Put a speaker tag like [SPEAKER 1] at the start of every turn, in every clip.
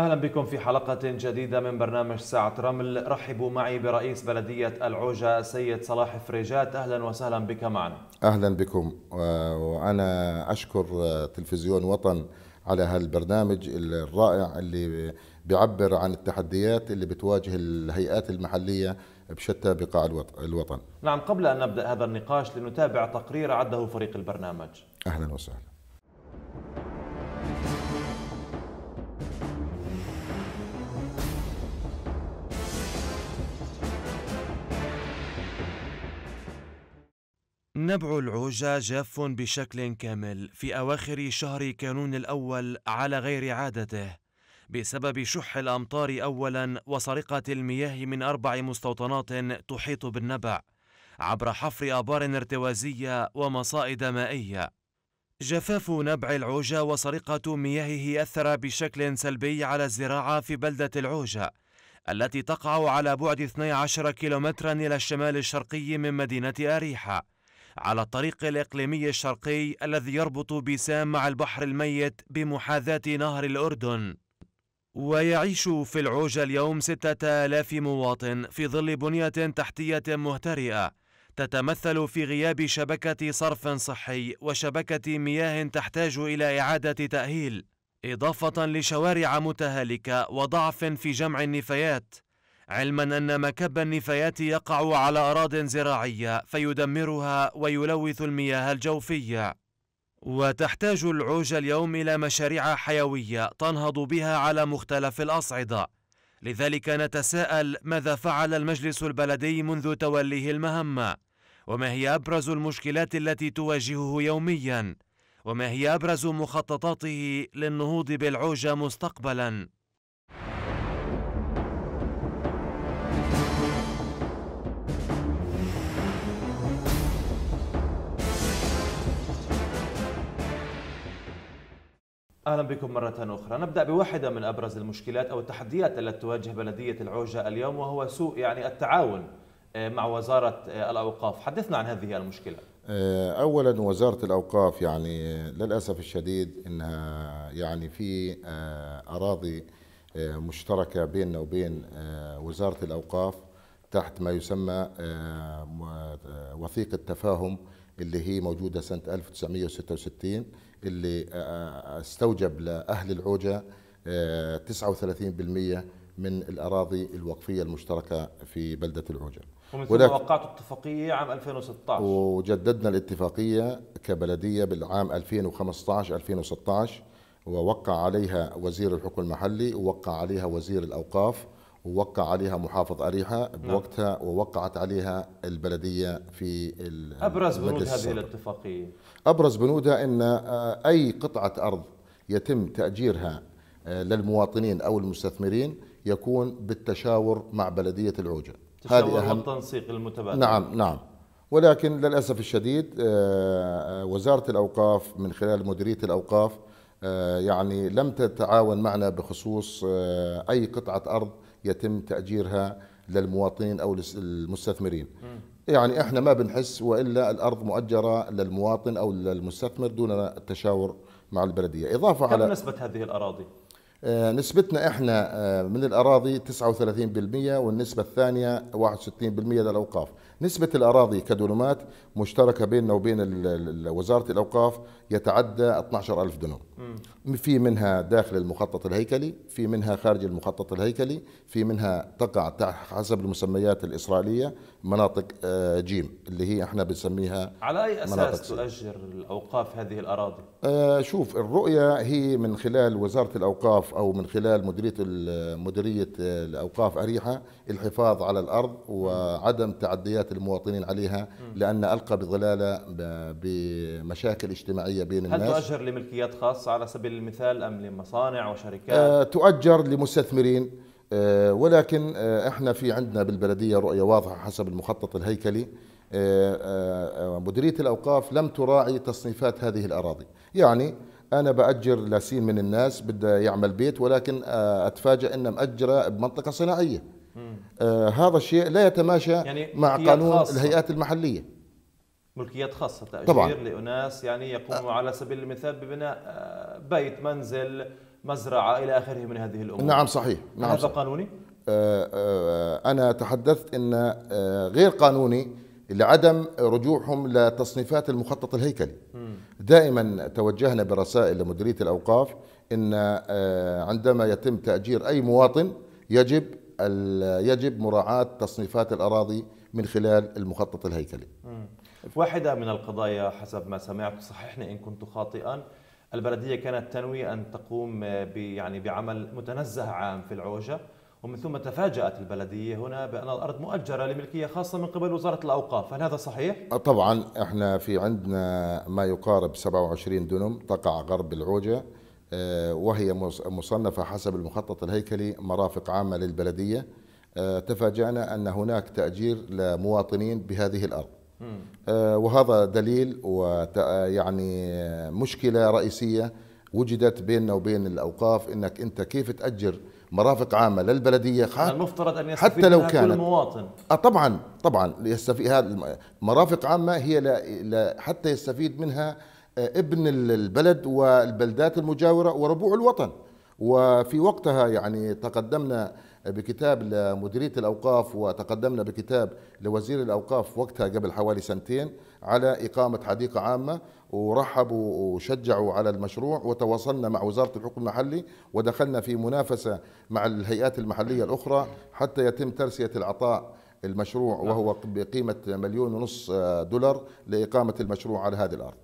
[SPEAKER 1] أهلا بكم في حلقة جديدة من برنامج ساعة رمل رحبوا معي برئيس بلدية العوجة سيد صلاح فريجات أهلا وسهلا بك معنا
[SPEAKER 2] أهلا بكم وأنا أشكر تلفزيون وطن على هالبرنامج الرائع اللي بيعبر عن التحديات اللي بتواجه الهيئات المحلية بشتى بقاع الوطن
[SPEAKER 1] نعم قبل أن نبدأ هذا النقاش لنتابع تقرير عده فريق البرنامج
[SPEAKER 2] أهلا وسهلا
[SPEAKER 3] نبع العوجة جاف بشكل كامل في أواخر شهر كانون الأول على غير عادته بسبب شح الأمطار أولا وسرقة المياه من أربع مستوطنات تحيط بالنبع عبر حفر آبار ارتوازية ومصائد مائية جفاف نبع العوجة وسرقة مياهه أثر بشكل سلبي على الزراعة في بلدة العوجة التي تقع على بعد 12 كيلومترا إلى الشمال الشرقي من مدينة أريحة على الطريق الإقليمي الشرقي الذي يربط بسام مع البحر الميت بمحاذاة نهر الأردن ويعيش في العوجة اليوم ستة آلاف مواطن في ظل بنية تحتية مهترئة تتمثل في غياب شبكة صرف صحي وشبكة مياه تحتاج إلى إعادة تأهيل إضافة لشوارع متهالكة وضعف في جمع النفايات علما أن مكب النفايات يقع على أراض زراعية فيدمرها ويلوث المياه الجوفية وتحتاج العوج اليوم إلى مشاريع حيوية تنهض بها على مختلف الأصعدة لذلك نتساءل ماذا فعل المجلس البلدي منذ توليه المهمة وما هي أبرز المشكلات التي تواجهه يومياً وما هي أبرز مخططاته للنهوض بالعوج مستقبلاً
[SPEAKER 1] اهلا بكم مرة اخرى، نبدا بواحدة من ابرز المشكلات او التحديات التي تواجه بلدية العوجة اليوم وهو سوء يعني التعاون آه، مع وزارة آه، الاوقاف، حدثنا عن هذه المشكلة.
[SPEAKER 2] آه، اولا وزارة الاوقاف يعني للاسف الشديد انها يعني في اراضي مشتركة بيننا وبين وزارة الاوقاف تحت ما يسمى وثيقة تفاهم اللي هي موجودة سنة 1966 اللي آه، آه، استوجب لأهل العوجة 39% آه، من الأراضي الوقفية المشتركة في بلدة العوجة ومن ثم وقعت
[SPEAKER 1] اتفاقية عام 2016
[SPEAKER 2] وجددنا الاتفاقية كبلدية بالعام 2015-2016 ووقع عليها وزير الحكم المحلي ووقع عليها وزير الأوقاف ووقع عليها محافظ أريحة نعم. بوقتها نعم. ووقعت عليها البلدية في أبرز بنود هذه
[SPEAKER 1] الاتفاقية
[SPEAKER 2] أبرز بنودها أن آه، أي قطعة أرض يتم تأجيرها آه، للمواطنين أو المستثمرين يكون بالتشاور مع بلدية العوجة هذه أهم التنسيق المتبادل نعم نعم ولكن للأسف الشديد آه، وزارة الأوقاف من خلال مديرية الأوقاف يعني لم تتعاون معنا بخصوص أي قطعة أرض يتم تأجيرها للمواطنين أو للمستثمرين يعني احنا ما بنحس والا الارض مؤجره للمواطن او للمستثمر دون التشاور مع البلديه، اضافه كم على كم نسبه
[SPEAKER 1] هذه الاراضي؟
[SPEAKER 2] آه، نسبتنا احنا آه، من الاراضي 39% والنسبه الثانيه 61% للاوقاف، نسبه الاراضي كدونمات مشتركه بيننا وبين وزاره الاوقاف يتعدى 12000 دونم في منها داخل المخطط الهيكلي في منها خارج المخطط الهيكلي في منها تقع حسب المسميات الإسرائيلية مناطق آه، جيم اللي هي احنا بنسميها على أي أساس
[SPEAKER 1] تؤجر الأوقاف هذه الأراضي؟
[SPEAKER 2] آه، شوف الرؤية هي من خلال وزارة الأوقاف أو من خلال مديرية مديرية آه، الأوقاف أريحة الحفاظ على الأرض وعدم تعديات المواطنين عليها لأن ألقى بظلالة بمشاكل اجتماعية بين الناس هل تؤجر
[SPEAKER 1] لملكيات خاصة على سبيل سبيل المثال أم لمصانع وشركات؟
[SPEAKER 2] أه تؤجر لمستثمرين أه ولكن أه احنا في عندنا بالبلدية رؤية واضحة حسب المخطط الهيكلي آه، آه، آه، مديرية الأوقاف لم تراعي تصنيفات هذه الأراضي يعني أنا بأجر لسين من الناس بده يعمل بيت ولكن أتفاجأ أنه مأجره بمنطقة صناعية آه هذا الشيء لا يتماشى يعني مع قانون خاصة. الهيئات المحلية
[SPEAKER 1] ملكيات خاصة تأجير طبعا. لأناس يعني يقوموا أه. على سبيل المثال ببناء آه، بيت منزل مزرعة إلى آخره من هذه الأمور نعم صحيح نعم هذا صحيح. قانوني؟
[SPEAKER 2] آه، آه، أنا تحدثت أن غير قانوني لعدم رجوعهم لتصنيفات المخطط الهيكلي دائما توجهنا برسائل لمديرية الأوقاف أن عندما يتم تأجير أي مواطن يجب يجب مراعاة تصنيفات الأراضي من خلال المخطط الهيكلي
[SPEAKER 1] في واحدة من القضايا حسب ما سمعت صححني إن كنت خاطئا البلدية كانت تنوي أن تقوم يعني بعمل متنزه عام في العوجة ومن ثم تفاجأت البلدية هنا بأن الأرض مؤجرة لملكية خاصة من قبل وزارة الأوقاف هل هذا صحيح؟
[SPEAKER 2] طبعا احنا في عندنا ما يقارب 27 دنم تقع غرب العوجة آه، وهي مصنفة حسب المخطط الهيكلي مرافق عامة للبلدية آه، تفاجأنا أن هناك تأجير لمواطنين بهذه الأرض آه، وهذا دليل ويعني مشكلة رئيسية وجدت بيننا وبين الأوقاف أنك أنت كيف تأجر مرافق عامة للبلدية المفترض
[SPEAKER 1] أن يستفيد حتى لو كان كل مواطن
[SPEAKER 2] آه، طبعا طبعا يستفيد هذا مرافق عامة هي لا لا حتى يستفيد منها آه، ابن البلد والبلدات المجاورة وربوع الوطن وفي وقتها يعني تقدمنا بكتاب لمديرية الأوقاف وتقدمنا بكتاب لوزير الأوقاف وقتها قبل حوالي سنتين على إقامة حديقة عامة ورحبوا وشجعوا على المشروع وتواصلنا مع وزارة الحكم المحلي ودخلنا في منافسة مع الهيئات المحلية الأخرى حتى يتم ترسية العطاء المشروع نعم. وهو بقيمة مليون ونص دولار لإقامة المشروع على هذه الأرض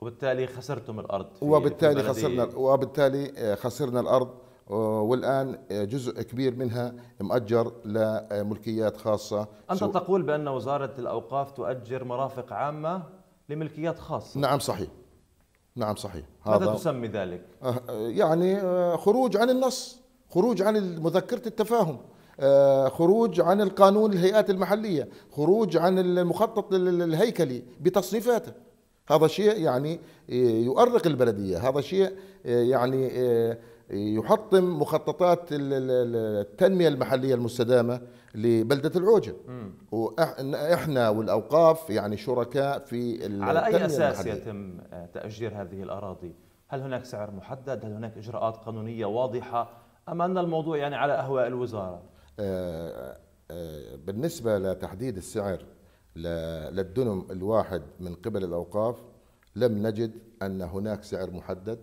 [SPEAKER 1] وبالتالي خسرتم الأرض وبالتالي خسرنا
[SPEAKER 2] وبالتالي آه، خسرنا الأرض والان جزء كبير منها مؤجر لملكيات خاصه انت سو...
[SPEAKER 1] تقول بان وزاره الاوقاف تؤجر مرافق
[SPEAKER 2] عامه لملكيات خاصه نعم صحيح نعم صحيح هذا ماذا تسمي ذلك أه، يعني أه، خروج عن النص خروج عن مذكره التفاهم أه، خروج عن القانون الهيئات المحليه خروج عن المخطط الهيكلي بتصنيفاته هذا شيء يعني يؤرق البلديه هذا شيء يعني يحطم مخططات التنميه المحليه المستدامه لبلده العوجه واحنا والاوقاف يعني شركاء في على اي اساس المحلية.
[SPEAKER 1] يتم آه، تاجير هذه الاراضي هل هناك سعر محدد هل هناك اجراءات قانونيه واضحه ام ان الموضوع يعني على اهواء الوزاره
[SPEAKER 2] آه، آه، بالنسبه لتحديد السعر للدنم الواحد من قبل الاوقاف لم نجد ان هناك سعر محدد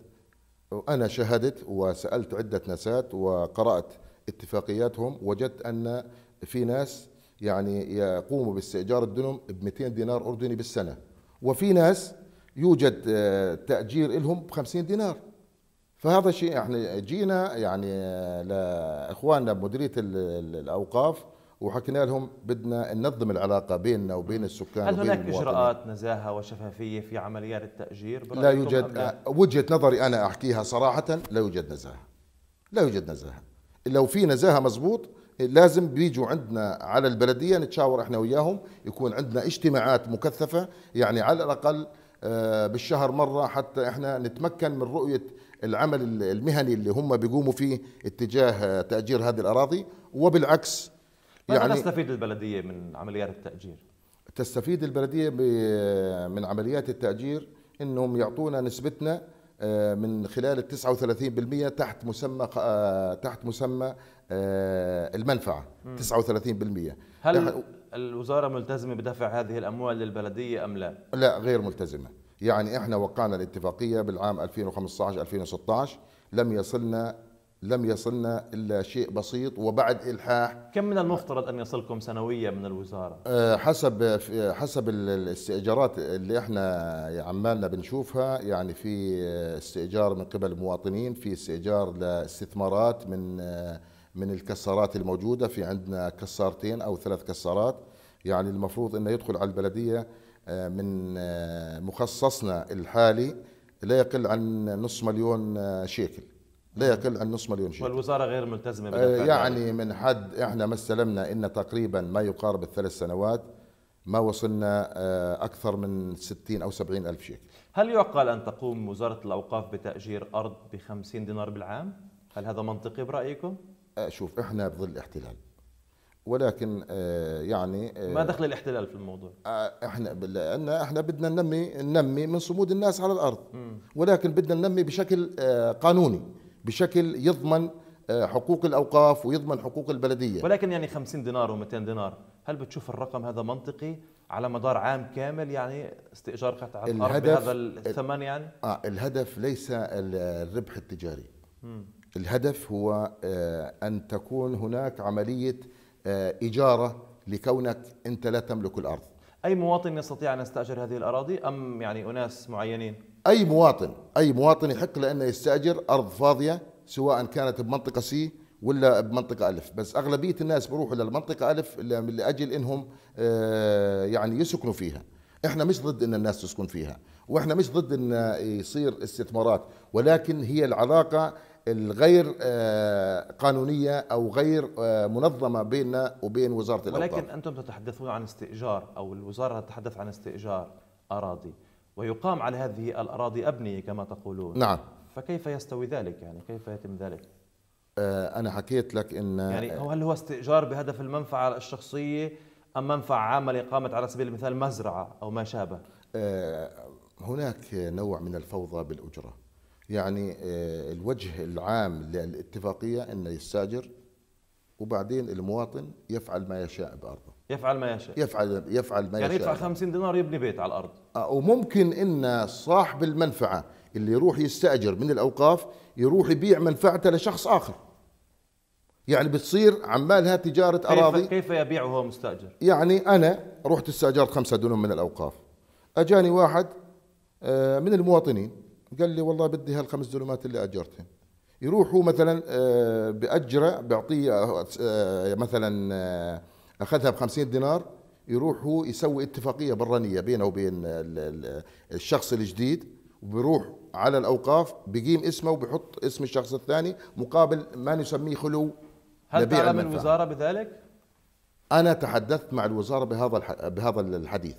[SPEAKER 2] أنا شهدت وسألت عدة ناسات وقرأت اتفاقياتهم وجدت أن في ناس يعني يقوموا باستئجار الدنم ب 200 دينار أردني بالسنة وفي ناس يوجد آه، تأجير لهم ب 50 دينار فهذا شيء احنا يعني جينا يعني آه، لاخواننا بمديريه الاوقاف وحكينا لهم بدنا ننظم العلاقه بيننا وبين السكان هل هناك اجراءات
[SPEAKER 1] نزاهه وشفافيه في عمليات التاجير لا يوجد
[SPEAKER 2] وجهه نظري انا احكيها صراحه لا يوجد نزاهه لا يوجد نزاهه لو في نزاهه مزبوط لازم بيجوا عندنا على البلديه نتشاور احنا وياهم يكون عندنا اجتماعات مكثفه يعني على الاقل آه، بالشهر مره حتى احنا نتمكن من رؤيه العمل المهني اللي هم بيقوموا فيه اتجاه آه، تاجير هذه الاراضي وبالعكس يعني تستفيد
[SPEAKER 1] البلديه من عمليات التاجير
[SPEAKER 2] تستفيد البلديه من عمليات التاجير انهم يعطونا نسبتنا آه، من خلال ال 39% تحت مسمى آه، تحت مسمى آه، المنفعه 39%
[SPEAKER 1] هل الوزاره ملتزمه بدفع هذه الاموال للبلديه ام
[SPEAKER 2] لا؟ لا غير ملتزمه، يعني احنا وقعنا الاتفاقيه بالعام 2015 2016 لم يصلنا لم يصلنا الا شيء بسيط وبعد الحاح
[SPEAKER 1] كم من المفترض ان يصلكم سنويا من الوزاره؟
[SPEAKER 2] آه، حسب حسب الاستئجارات اللي احنا عمالنا بنشوفها يعني في آه، استئجار من قبل المواطنين، في استئجار لاستثمارات من آه، من الكسارات الموجوده، في عندنا كسارتين او ثلاث كسارات يعني المفروض انه يدخل على البلديه من مخصصنا الحالي لا يقل عن نصف مليون شيكل. لا يقل عن نصف مليون شيكل
[SPEAKER 1] والوزاره غير ملتزمه آه، بدفع يعني من حد احنا
[SPEAKER 2] ما استلمنا ان تقريبا ما يقارب الثلاث سنوات ما وصلنا آه، اكثر من 60 او 70 الف شيكل
[SPEAKER 1] هل يعقل ان تقوم وزاره الاوقاف بتاجير ارض ب 50 دينار بالعام هل هذا منطقي برايكم
[SPEAKER 2] آه، شوف احنا بظل احتلال ولكن يعني ما دخل الاحتلال في الموضوع؟ احنا لان احنا بدنا ننمي ننمي من صمود الناس على الارض ولكن بدنا ننمي بشكل قانوني بشكل يضمن آه، حقوق الاوقاف ويضمن حقوق البلديه
[SPEAKER 1] ولكن يعني 50 دينار و200 دينار هل بتشوف الرقم هذا منطقي على مدار عام كامل يعني استئجار قطعه الأرض ارض بهذا الثمن يعني
[SPEAKER 2] اه الهدف ليس الربح التجاري م. الهدف هو آه ان تكون هناك عمليه آه اجاره لكونك انت لا تملك الارض
[SPEAKER 1] اي مواطن يستطيع ان يستاجر هذه الاراضي ام يعني اناس معينين
[SPEAKER 2] اي مواطن اي مواطن يحق له انه يستاجر ارض فاضيه سواء كانت بمنطقه سي ولا بمنطقه الف بس اغلبيه الناس بيروحوا للمنطقه الف لاجل انهم آه، يعني يسكنوا فيها احنا مش ضد ان الناس تسكن فيها واحنا مش ضد ان يصير استثمارات ولكن هي العلاقه الغير آه، قانونيه او غير آه، منظمه بيننا وبين وزاره الاوقاف ولكن
[SPEAKER 1] انتم تتحدثون عن استئجار او الوزاره تتحدث عن استئجار اراضي ويقام على هذه الأراضي أبنية كما تقولون نعم فكيف يستوي ذلك يعني كيف يتم
[SPEAKER 2] ذلك آه، أنا حكيت لك إن يعني آه،
[SPEAKER 1] هل هو استئجار بهدف المنفعة الشخصية أم منفعة عامة لإقامة على سبيل المثال مزرعة أو
[SPEAKER 2] ما شابه آه، هناك نوع من الفوضى بالأجرة يعني الوجه العام للاتفاقية أن يستاجر وبعدين المواطن يفعل ما يشاء بأرضه
[SPEAKER 1] يفعل ما يشاء يفعل
[SPEAKER 2] يفعل ما يعني يشاء يعني يدفع
[SPEAKER 1] 50 دينار يبني بيت على الارض
[SPEAKER 2] آه، وممكن ان صاحب المنفعه اللي يروح يستاجر من الاوقاف يروح يبيع منفعته لشخص اخر يعني بتصير عمالها تجارة كيف أراضي
[SPEAKER 1] كيف يبيع وهو مستأجر؟
[SPEAKER 2] يعني أنا رحت استأجرت خمسة دونم من الأوقاف أجاني واحد آه، من المواطنين قال لي والله بدي هالخمس دونمات اللي أجرتهم يروحوا مثلا آه، بأجره بيعطيه مثلا اخذها ب 50 دينار يروح هو يسوي اتفاقيه برانيه بينه وبين الشخص الجديد وبيروح على الاوقاف بقيم اسمه وبحط اسم الشخص الثاني مقابل ما نسميه خلو هل تعلم الوزاره بذلك؟ انا تحدثت مع الوزاره بهذا بهذا الحديث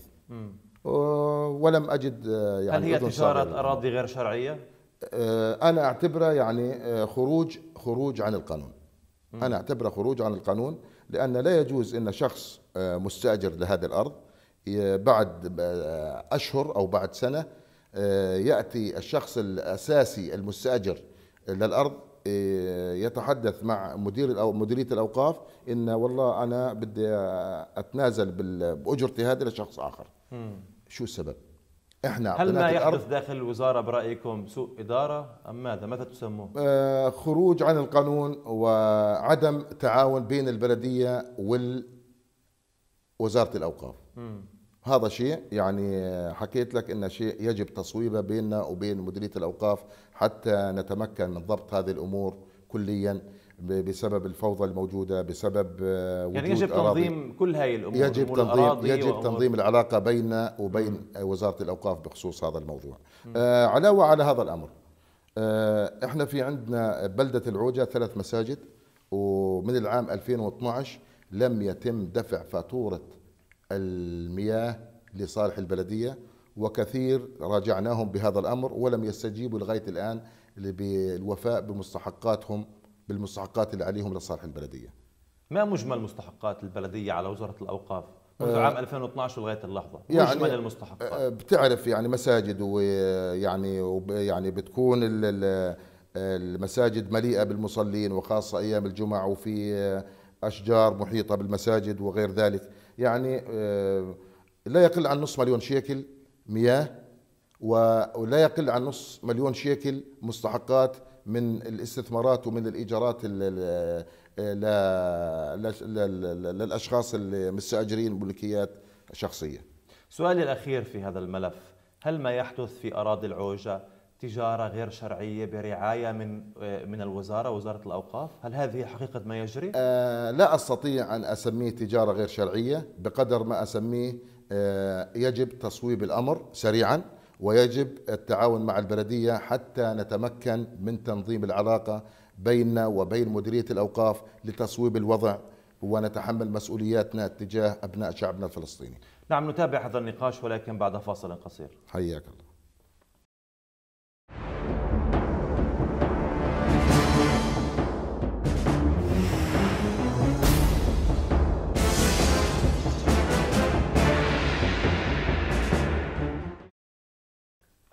[SPEAKER 2] أه، ولم اجد أه، يعني هل هي تجاره اراضي
[SPEAKER 1] غير شرعيه؟
[SPEAKER 2] أه، انا اعتبرها يعني خروج خروج عن القانون انا اعتبرها خروج عن القانون لأن لا يجوز أن شخص آه، مستأجر لهذه الأرض بعد آه، أشهر أو بعد سنة آه، يأتي الشخص الأساسي المستأجر للأرض يتحدث مع مدير أو مديرية الأوقاف إن والله أنا بدي أتنازل بأجرتي هذه لشخص آخر شو السبب؟ احنا هل ما يحدث
[SPEAKER 1] داخل الوزاره برايكم سوء اداره ام ماذا؟ ماذا تسموه؟
[SPEAKER 2] آه خروج عن القانون وعدم تعاون بين البلديه ووزاره الاوقاف. م. هذا شيء يعني حكيت لك انه شيء يجب تصويبه بيننا وبين مديريه الاوقاف حتى نتمكن من ضبط هذه الامور كليا. بسبب الفوضى الموجوده بسبب آه، يعني وجود يعني يجب تنظيم كل هاي الامور يجب أمور تنظيم يجب تنظيم العلاقه بين وبين مم. وزاره الاوقاف بخصوص هذا الموضوع آه علاوه على هذا الامر آه احنا في عندنا بلده العوجه ثلاث مساجد ومن العام 2012 لم يتم دفع فاتوره المياه لصالح البلديه وكثير راجعناهم بهذا الامر ولم يستجيبوا لغايه الان بالوفاء بمستحقاتهم بالمستحقات اللي عليهم لصالح البلديه
[SPEAKER 1] ما مجمل مستحقات البلديه على وزاره الاوقاف آه، منذ عام 2012 لغايه اللحظه يعني مجمل المستحقات
[SPEAKER 2] آه، بتعرف يعني مساجد ويعني يعني بتكون المساجد مليئه بالمصلين وخاصه ايام الجمعه وفي آه، اشجار محيطه بالمساجد وغير ذلك يعني لا يقل عن نصف مليون شيكل مياه ولا يقل عن نصف مليون شيكل مستحقات من الاستثمارات ومن الايجارات للاشخاص المستاجرين ملكيات شخصيه.
[SPEAKER 1] سؤالي الاخير في هذا الملف، هل ما يحدث في اراضي العوجه تجاره غير شرعيه برعايه من من الوزاره وزاره الاوقاف،
[SPEAKER 2] هل هذه حقيقه ما يجري؟ آه لا استطيع ان اسميه تجاره غير شرعيه بقدر ما اسميه آه يجب تصويب الامر سريعا. ويجب التعاون مع البلدية حتى نتمكن من تنظيم العلاقة بيننا وبين مديرية الأوقاف لتصويب الوضع ونتحمل مسؤولياتنا تجاه أبناء شعبنا الفلسطيني
[SPEAKER 1] نعم نتابع هذا النقاش ولكن بعد فاصل
[SPEAKER 2] قصير حياك الله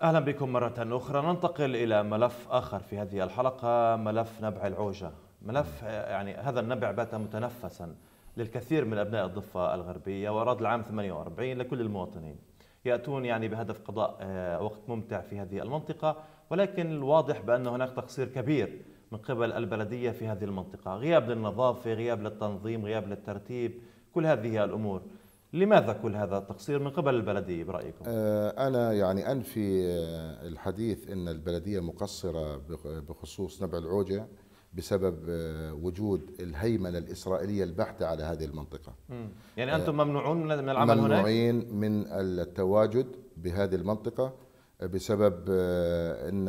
[SPEAKER 1] أهلا بكم مرة أخرى ننتقل إلى ملف آخر في هذه الحلقة ملف نبع العوجة ملف يعني هذا النبع بات متنفسا للكثير من أبناء الضفة الغربية وأراد العام 48 لكل المواطنين يأتون يعني بهدف قضاء آه، وقت ممتع في هذه المنطقة ولكن الواضح بأن هناك تقصير كبير من قبل البلدية في هذه المنطقة غياب للنظافة غياب للتنظيم غياب للترتيب كل هذه الأمور لماذا كل هذا التقصير من قبل البلدية برأيكم؟
[SPEAKER 2] آه، أنا يعني أنفي آه، الحديث أن البلدية مقصرة بخصوص نبع العوجة بسبب آه، وجود الهيمنة الإسرائيلية البحتة على هذه المنطقة
[SPEAKER 1] مم. يعني أنتم ممنوعون من العمل ممنوعين
[SPEAKER 2] هناك؟ ممنوعين من التواجد بهذه المنطقة بسبب أن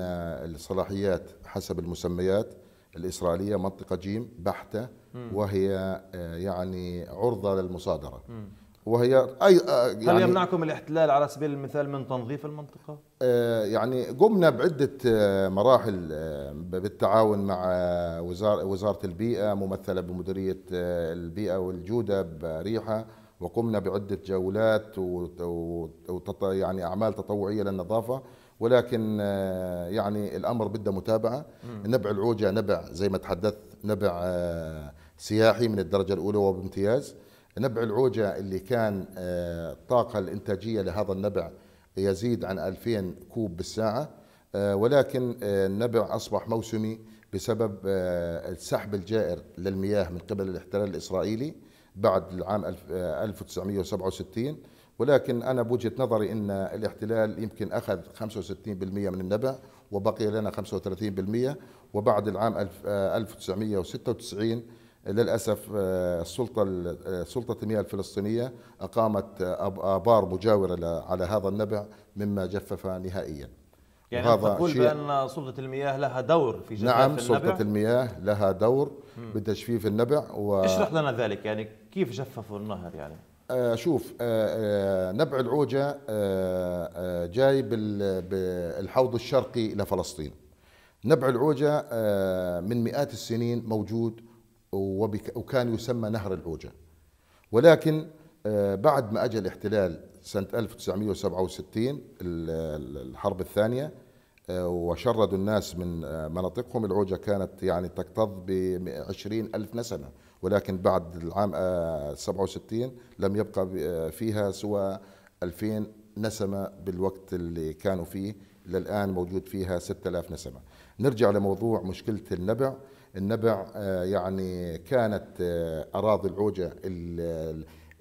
[SPEAKER 2] الصلاحيات حسب المسميات الإسرائيلية منطقة جيم بحتة وهي يعني عرضة للمصادرة وهي أي يعني هل يمنعكم
[SPEAKER 1] الاحتلال على سبيل المثال من تنظيف المنطقة؟
[SPEAKER 2] يعني قمنا بعدة مراحل بالتعاون مع وزارة وزارة البيئة ممثلة بمديرية البيئة والجودة بريحة وقمنا بعدة جولات و يعني أعمال تطوعية للنظافة ولكن يعني الأمر بده متابعة نبع العوجة نبع زي ما تحدثت نبع سياحي من الدرجة الأولى وبامتياز نبع العوجة اللي كان آه، الطاقة الإنتاجية لهذا النبع يزيد عن 2000 كوب بالساعة آه، ولكن آه، النبع أصبح موسمي بسبب السحب الجائر للمياه من قبل الاحتلال الإسرائيلي بعد العام 1967 ولكن أنا بوجهة نظري أن الاحتلال يمكن أخذ 65% من النبع وبقي لنا 35% وبعد العام 1996 للاسف آه، السلطه آه، سلطه المياه الفلسطينيه اقامت آه، ابار مجاوره على هذا النبع مما جفف نهائيا يعني هذا تقول شيء بان
[SPEAKER 1] سلطه المياه لها دور في جفاف نعم النبع نعم سلطه
[SPEAKER 2] المياه لها دور بتجفيف النبع و... اشرح
[SPEAKER 1] لنا ذلك يعني كيف جففوا النهر يعني
[SPEAKER 2] شوف نبع العوجة جاي بالحوض الشرقي لفلسطين نبع العوجة من مئات السنين موجود وكان يسمى نهر العوجة ولكن آه، بعد ما أجى الاحتلال سنة 1967 الحرب الثانية آه، وشردوا الناس من آه، مناطقهم العوجة كانت يعني تكتظ ب 20 ألف نسمة ولكن بعد العام 67 لم يبقى فيها سوى 2000 نسمة بالوقت اللي كانوا فيه للآن موجود فيها 6000 نسمة نرجع لموضوع مشكلة النبع النبع آه، يعني كانت آه، أراضي العوجة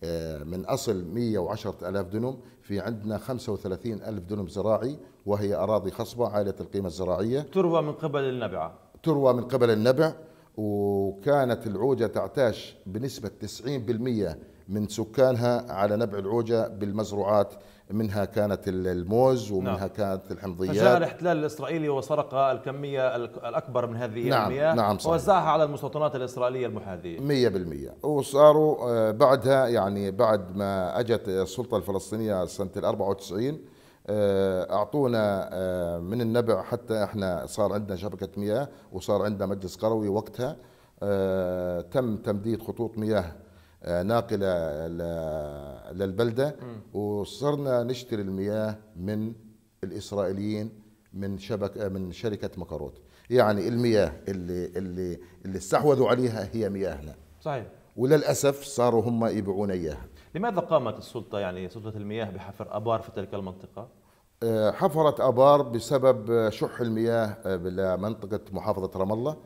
[SPEAKER 2] آه، من أصل 110 ألاف دنم في عندنا 35 ألف دنم زراعي وهي أراضي خصبة عالية القيمة الزراعية تروى من قبل النبع تروى من قبل النبع وكانت العوجة تعتاش بنسبة 90% من سكانها على نبع العوجة بالمزروعات منها كانت الموز ومنها نعم. كانت الحمضيات فجاء
[SPEAKER 1] الاحتلال الإسرائيلي وسرق الكمية الأكبر من هذه نعم. المياه نعم صحيح. ووزعها على المستوطنات الإسرائيلية المحاذية
[SPEAKER 2] 100% وصاروا آه، بعدها يعني بعد ما أجت السلطة الفلسطينية سنة ال 94 آه، اعطونا آه، من النبع حتى احنا صار عندنا شبكه مياه وصار عندنا مجلس قروي وقتها تم تمديد خطوط مياه آه، ناقله للبلده وصرنا نشتري المياه من الاسرائيليين من شبكه آه، من شركه مكروت يعني المياه اللي اللي اللي استحوذوا عليها هي مياهنا صحيح وللاسف صاروا هم يبيعون اياها
[SPEAKER 1] لماذا قامت السلطه يعني سلطه المياه بحفر ابار في تلك المنطقه
[SPEAKER 2] آه، حفرت ابار بسبب شح المياه لمنطقه محافظه رام الله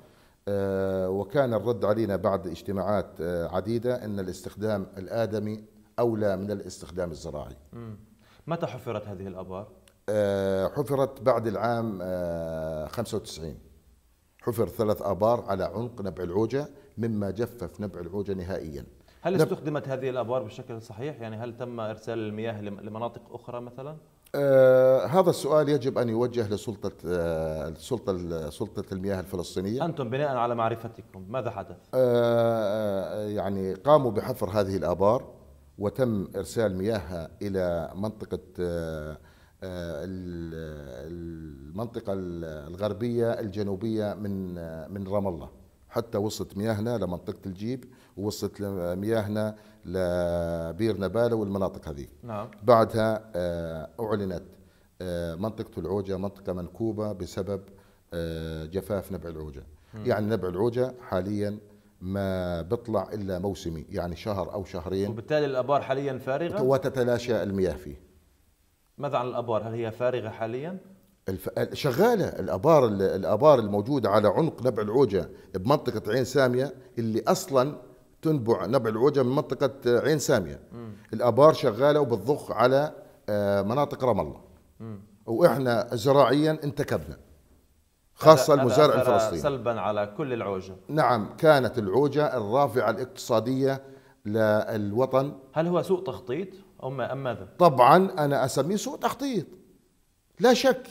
[SPEAKER 2] آه، وكان الرد علينا بعد اجتماعات آه، عديدة أن الاستخدام الآدمي أولى من الاستخدام الزراعي
[SPEAKER 1] متى حفرت هذه الأبار؟
[SPEAKER 2] آه، حفرت بعد العام 95 حفر ثلاث آبار على عمق نبع العوجة مما جفف نبع العوجة نهائيا
[SPEAKER 1] هل استخدمت هذه الأبار بشكل صحيح؟ يعني هل تم إرسال المياه لمناطق أخرى مثلا؟
[SPEAKER 2] آه، هذا السؤال يجب ان يوجه لسلطه آه السلطه سلطه المياه الفلسطينيه
[SPEAKER 1] انتم بناء على معرفتكم ماذا حدث؟ آه,
[SPEAKER 2] آه، يعني قاموا بحفر هذه الابار وتم ارسال مياهها الى منطقه آه, آه، المنطقه الغربيه الجنوبيه من من رام الله حتى وصلت مياهنا لمنطقه الجيب ووصلت مياهنا لبير نباله والمناطق هذه نعم. بعدها آه، اعلنت آه، منطقه العوجه منطقه منكوبه بسبب آه، جفاف نبع العوجه م. يعني نبع العوجه حاليا ما بيطلع الا موسمي يعني شهر او شهرين
[SPEAKER 1] وبالتالي الابار حاليا فارغه
[SPEAKER 2] وتتلاشى المياه فيه
[SPEAKER 1] ماذا عن الابار هل هي فارغه حاليا
[SPEAKER 2] الف... شغاله الابار الابار الموجوده على عنق نبع العوجه بمنطقه عين ساميه اللي اصلا تنبع نبع العوجه من منطقه عين ساميه الابار شغاله وبتضخ على آه، مناطق رام الله واحنا زراعيا انتكبنا خاصه هذا المزارع هذا الفلسطيني
[SPEAKER 1] سلبا على كل العوجه
[SPEAKER 2] نعم كانت العوجه الرافعه الاقتصاديه للوطن
[SPEAKER 1] هل هو سوء تخطيط ام ام ماذا طبعا
[SPEAKER 2] انا اسميه سوء تخطيط لا شك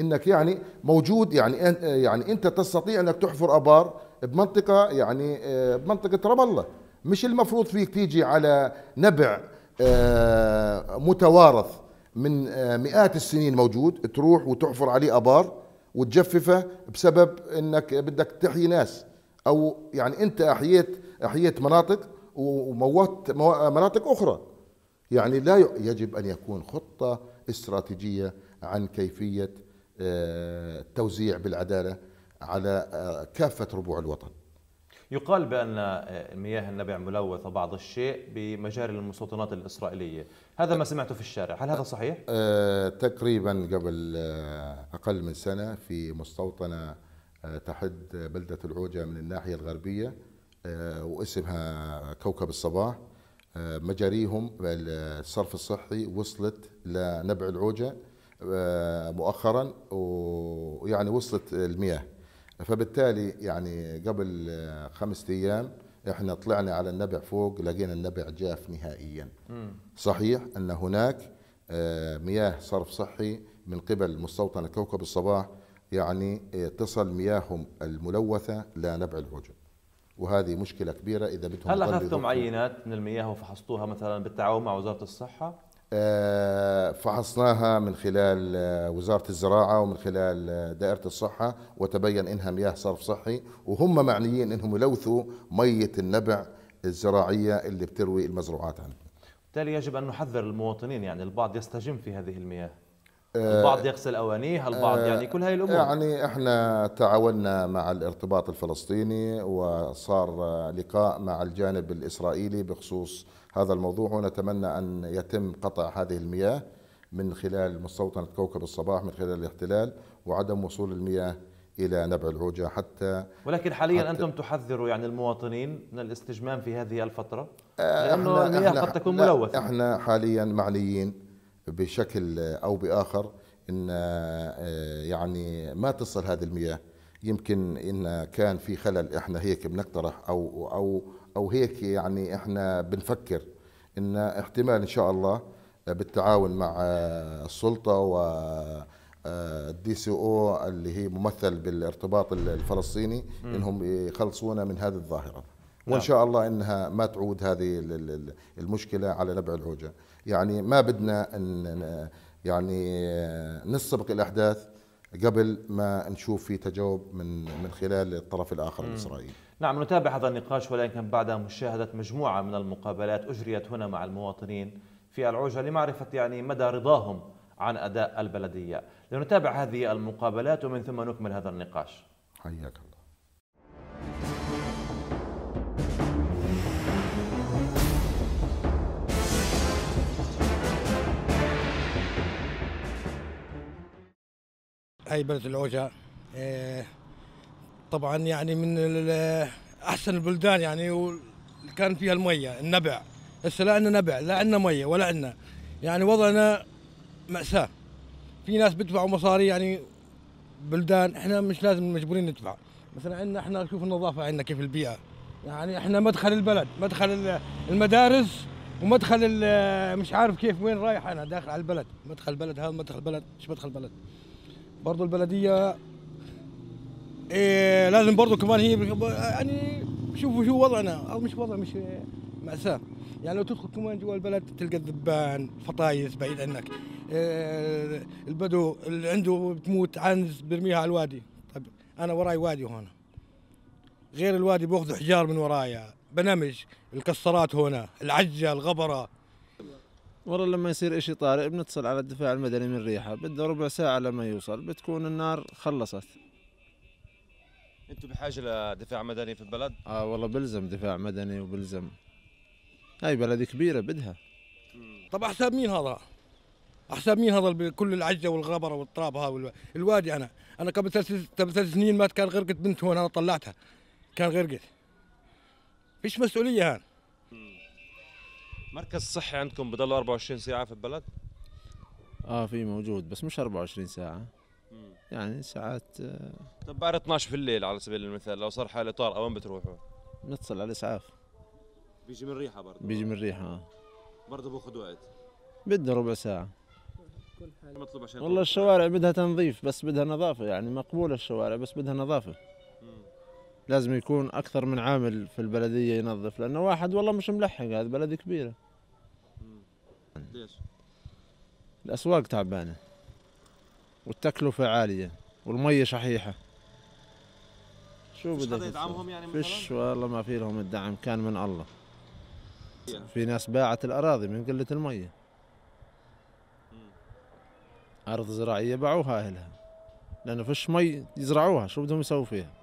[SPEAKER 2] انك يعني موجود يعني يعني انت تستطيع انك تحفر ابار بمنطقه يعني آه، بمنطقه رام الله مش المفروض فيك تيجي على نبع آه، متوارث من آه، مئات السنين موجود تروح وتحفر عليه ابار وتجففه بسبب انك بدك تحيي ناس او يعني انت احييت احييت مناطق وموت مناطق اخرى يعني لا يجب ان يكون خطه استراتيجيه عن كيفيه التوزيع بالعداله على آه، كافة ربوع الوطن
[SPEAKER 1] يقال بأن آه، مياه النبع ملوثة بعض الشيء بمجاري المستوطنات الإسرائيلية هذا ما سمعته في الشارع هل هذا صحيح؟
[SPEAKER 2] آه، تقريبا قبل أقل من سنة في مستوطنة تحد بلدة العوجة من الناحية الغربية واسمها كوكب الصباح مجاريهم الصرف الصحي وصلت لنبع العوجة مؤخرا ويعني وصلت المياه فبالتالي يعني قبل خمسة ايام احنا طلعنا على النبع فوق لقينا النبع جاف نهائيا صحيح ان هناك آه، مياه صرف صحي من قبل مستوطنة كوكب الصباح يعني آه، تصل مياههم الملوثة لنبع العجب وهذه مشكلة كبيرة إذا بدهم هل أخذتم
[SPEAKER 1] عينات من المياه وفحصتوها مثلا بالتعاون مع وزارة الصحة؟
[SPEAKER 2] آه، فحصناها من خلال آه، وزارة الزراعة ومن خلال آه، دائرة الصحة وتبين إنها مياه صرف صحي وهم معنيين إنهم يلوثوا مية النبع الزراعية اللي بتروي المزروعات عندنا
[SPEAKER 1] بالتالي يجب أن نحذر المواطنين يعني البعض يستجم في هذه المياه البعض آه، يغسل اوانيه البعض يعني آه، كل هاي الامور
[SPEAKER 2] يعني احنا تعاوننا مع الارتباط الفلسطيني وصار لقاء مع الجانب الاسرائيلي بخصوص هذا الموضوع ونتمنى ان يتم قطع هذه المياه من خلال مستوطنه كوكب الصباح من خلال الاحتلال وعدم وصول المياه الى نبع العوجه حتى
[SPEAKER 1] ولكن حاليا حتى انتم تحذروا يعني المواطنين من الاستجمام في هذه الفتره
[SPEAKER 2] آه، لانه المياه قد تكون ملوثه احنا حاليا معنيين بشكل او باخر ان آه، يعني ما تصل هذه المياه يمكن ان كان في خلل احنا هيك بنقترح او او او هيك يعني احنا بنفكر ان احتمال ان شاء الله بالتعاون مع آه، السلطه و آه، الدي سي او اللي هي ممثل بالارتباط الفلسطيني انهم يخلصونا من هذه الظاهره نعم. وان شاء الله انها ما تعود هذه المشكله على نبع العوجه يعني ما بدنا ان يعني نسبق الاحداث قبل ما نشوف في تجاوب من من خلال الطرف الاخر الاسرائيلي.
[SPEAKER 1] نعم نتابع هذا النقاش ولكن بعد مشاهده مجموعه من المقابلات اجريت هنا مع المواطنين في العوجه لمعرفه يعني مدى رضاهم عن اداء البلديه. لنتابع هذه المقابلات ومن ثم نكمل هذا النقاش. حياك
[SPEAKER 4] هاي بلد العوجة آه، طبعا يعني من احسن البلدان يعني كان فيها الميه النبع هسه لا عندنا نبع لا عندنا ميه ولا عندنا يعني وضعنا مأساة في ناس بيدفعوا مصاري يعني بلدان احنا مش لازم مجبورين ندفع مثلا عندنا احنا نشوف النظافة عندنا كيف البيئة يعني احنا مدخل البلد مدخل المدارس ومدخل مش عارف كيف وين رايح انا داخل على البلد مدخل البلد هذا مدخل البلد مش مدخل البلد برضو البلديه إيه لازم برضو كمان هي يعني شوفوا شو وضعنا او مش وضع مش ماساه يعني لو تدخل كمان جوا البلد تلقى الذبان فطايس بعيد عنك إيه البدو اللي عنده بتموت عنز برميها على الوادي طيب انا وراي وادي هون غير الوادي باخذ حجار من ورايا بنمج الكسرات هنا العجه الغبره
[SPEAKER 5] والله لما يصير اشي طارئ بنتصل على الدفاع المدني من ريحة بده ربع ساعة لما يوصل بتكون النار خلصت
[SPEAKER 1] انتم بحاجة لدفاع مدني في البلد؟
[SPEAKER 5] اه والله بلزم دفاع مدني وبلزم هاي بلد كبيرة بدها طب احساب مين هذا؟ احساب مين هذا بكل
[SPEAKER 4] العجة والغبرة والتراب ها الوادي انا انا قبل ثلاث سنين مات كان غرقت بنت هون انا طلعتها كان غرقت فيش مسؤولية هان
[SPEAKER 1] مركز صحي عندكم بضل 24 ساعة في البلد؟
[SPEAKER 5] اه في موجود بس مش 24 ساعة مم. يعني ساعات آه،
[SPEAKER 1] طب بعد 12 في الليل على سبيل المثال لو صار حالة طارئة وين بتروحوا؟
[SPEAKER 5] نتصل على الاسعاف
[SPEAKER 1] بيجي من ريحة برضه بيجي من ريحة اه برضه باخذ وقت
[SPEAKER 5] بده ربع ساعة
[SPEAKER 1] كل حال مطلوب عشان والله الشوارع
[SPEAKER 5] بدها تنظيف بس بدها نظافة يعني مقبولة الشوارع بس بدها نظافة لازم يكون أكثر من عامل في البلدية ينظف لأنه واحد والله مش ملحق هذا بلد كبيرة ليش؟ الأسواق تعبانة والتكلفة عالية والمية شحيحة شو بدك يدعمهم يعني فيش والله ما في لهم الدعم كان من الله في ناس باعت الأراضي من قلة المية أرض زراعية باعوها أهلها لأنه فيش مي يزرعوها شو بدهم يسووا فيها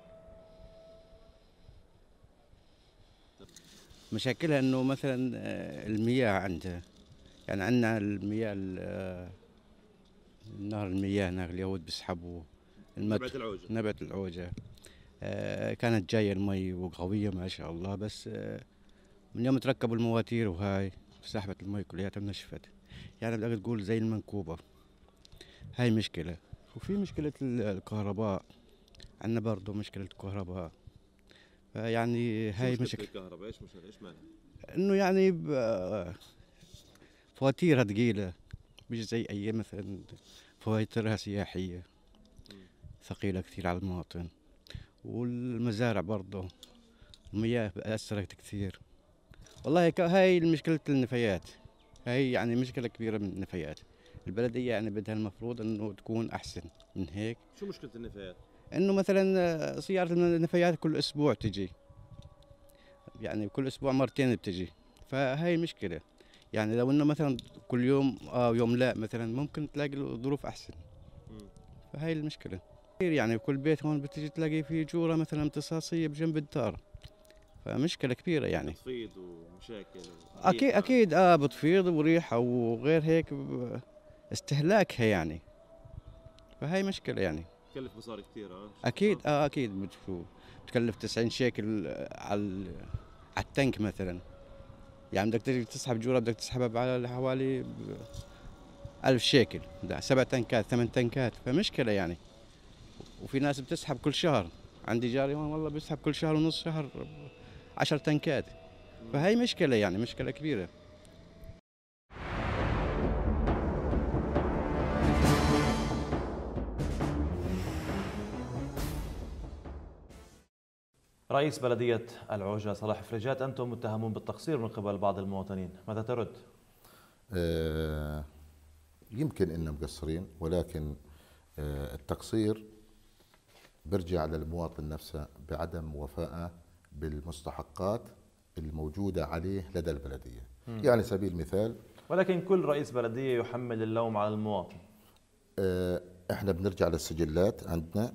[SPEAKER 6] مشاكلها انه مثلا آه، المياه عندها يعني عندنا المياه آه، نهر المياه نهر اليهود بيسحبوا نبات العوجة نبات العوجة آه، كانت جاية المي وقوية ما شاء الله بس من يوم تركبوا المواتير وهاي سحبت المي كلياتها نشفت يعني بدك تقول زي المنكوبة هاي مشكلة وفي مشكلة الكهرباء عندنا برضه مشكلة الكهرباء يعني هاي مشكله الكهرباء
[SPEAKER 1] ايش مشكله ايش معنى؟
[SPEAKER 6] انه يعني فواتيرها ثقيله مش زي اي مثلا فواتيرها سياحيه ثقيله كثير على المواطن والمزارع برضه المياه اثرت كثير والله هاي مشكله النفايات هاي يعني مشكله كبيره من النفايات البلديه يعني بدها المفروض انه تكون احسن من هيك
[SPEAKER 1] شو مشكله النفايات
[SPEAKER 6] انه مثلا آه، سياره النفايات كل اسبوع تجي يعني كل اسبوع مرتين بتجي فهي مشكله يعني لو انه مثلا كل يوم اه يوم لا مثلا ممكن تلاقي الظروف احسن فهي المشكله كثير يعني كل بيت هون بتجي تلاقي في جوره مثلا امتصاصيه بجنب الدار فمشكلة كبيرة يعني
[SPEAKER 1] بتفيض ومشاكل أكيد
[SPEAKER 6] أكيد آه بتفيض وريحة وغير هيك استهلاكها يعني فهي مشكلة يعني بتكلف مصاري كثير ها اكيد اه, آه، اكيد بتكلف 90 شيكل على على التنك مثلا يعني بدك تسحب جوره بدك تسحبها على حوالي 1000 شيكل سبع تنكات ثمان تنكات فمشكله يعني وفي ناس بتسحب كل شهر عندي جاري هون والله بيسحب كل شهر ونص شهر 10 تنكات فهي مشكله يعني مشكله كبيره
[SPEAKER 1] رئيس بلدية العوجة صلاح فريجات أنتم متهمون بالتقصير من قبل بعض المواطنين ماذا ترد؟
[SPEAKER 2] آه، يمكن إننا مقصرين ولكن آه، التقصير برجع للمواطن نفسه بعدم وفاءه بالمستحقات الموجودة عليه لدى البلدية م. يعني سبيل المثال
[SPEAKER 1] ولكن كل رئيس بلدية يحمل اللوم على المواطن
[SPEAKER 2] آه، احنا بنرجع للسجلات عندنا